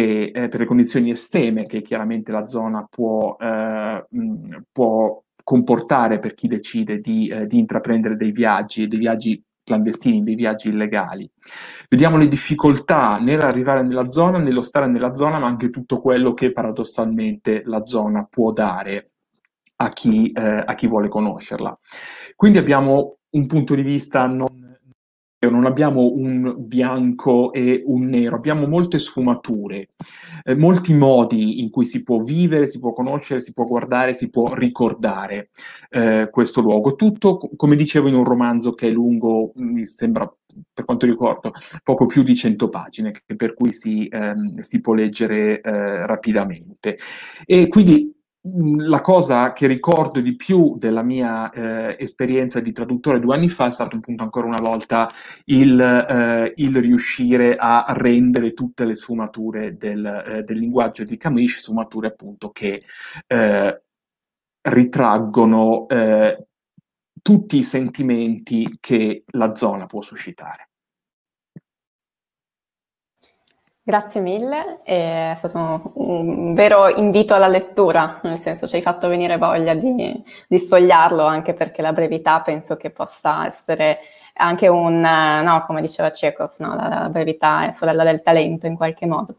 che eh, per le condizioni estreme che chiaramente la zona può, eh, mh, può comportare per chi decide di, eh, di intraprendere dei viaggi, dei viaggi clandestini, dei viaggi illegali. Vediamo le difficoltà nell'arrivare nella zona, nello stare nella zona, ma anche tutto quello che paradossalmente la zona può dare a chi, eh, a chi vuole conoscerla. Quindi abbiamo un punto di vista non eh, non abbiamo un bianco e un nero, abbiamo molte sfumature, eh, molti modi in cui si può vivere, si può conoscere, si può guardare, si può ricordare eh, questo luogo. Tutto, come dicevo, in un romanzo che è lungo, mi mm, sembra, per quanto ricordo, poco più di 100 pagine, per cui si, ehm, si può leggere eh, rapidamente. E quindi Mm, la cosa che ricordo di più della mia eh, esperienza di traduttore due anni fa è stato appunto ancora una volta il, eh, il riuscire a rendere tutte le sfumature del, eh, del linguaggio di Camus, sfumature appunto che eh, ritraggono eh, tutti i sentimenti che la zona può suscitare. Grazie mille, è stato un vero invito alla lettura, nel senso ci hai fatto venire voglia di, di sfogliarlo, anche perché la brevità penso che possa essere anche un, no, come diceva Chekhov, no, la, la brevità è sorella del talento in qualche modo.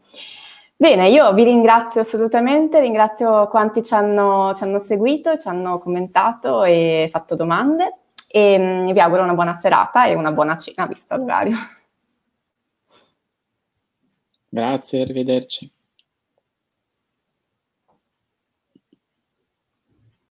Bene, io vi ringrazio assolutamente, ringrazio quanti ci hanno, ci hanno seguito, ci hanno commentato e fatto domande e mm, vi auguro una buona serata e una buona cena, visto l'orario. Grazie, arrivederci.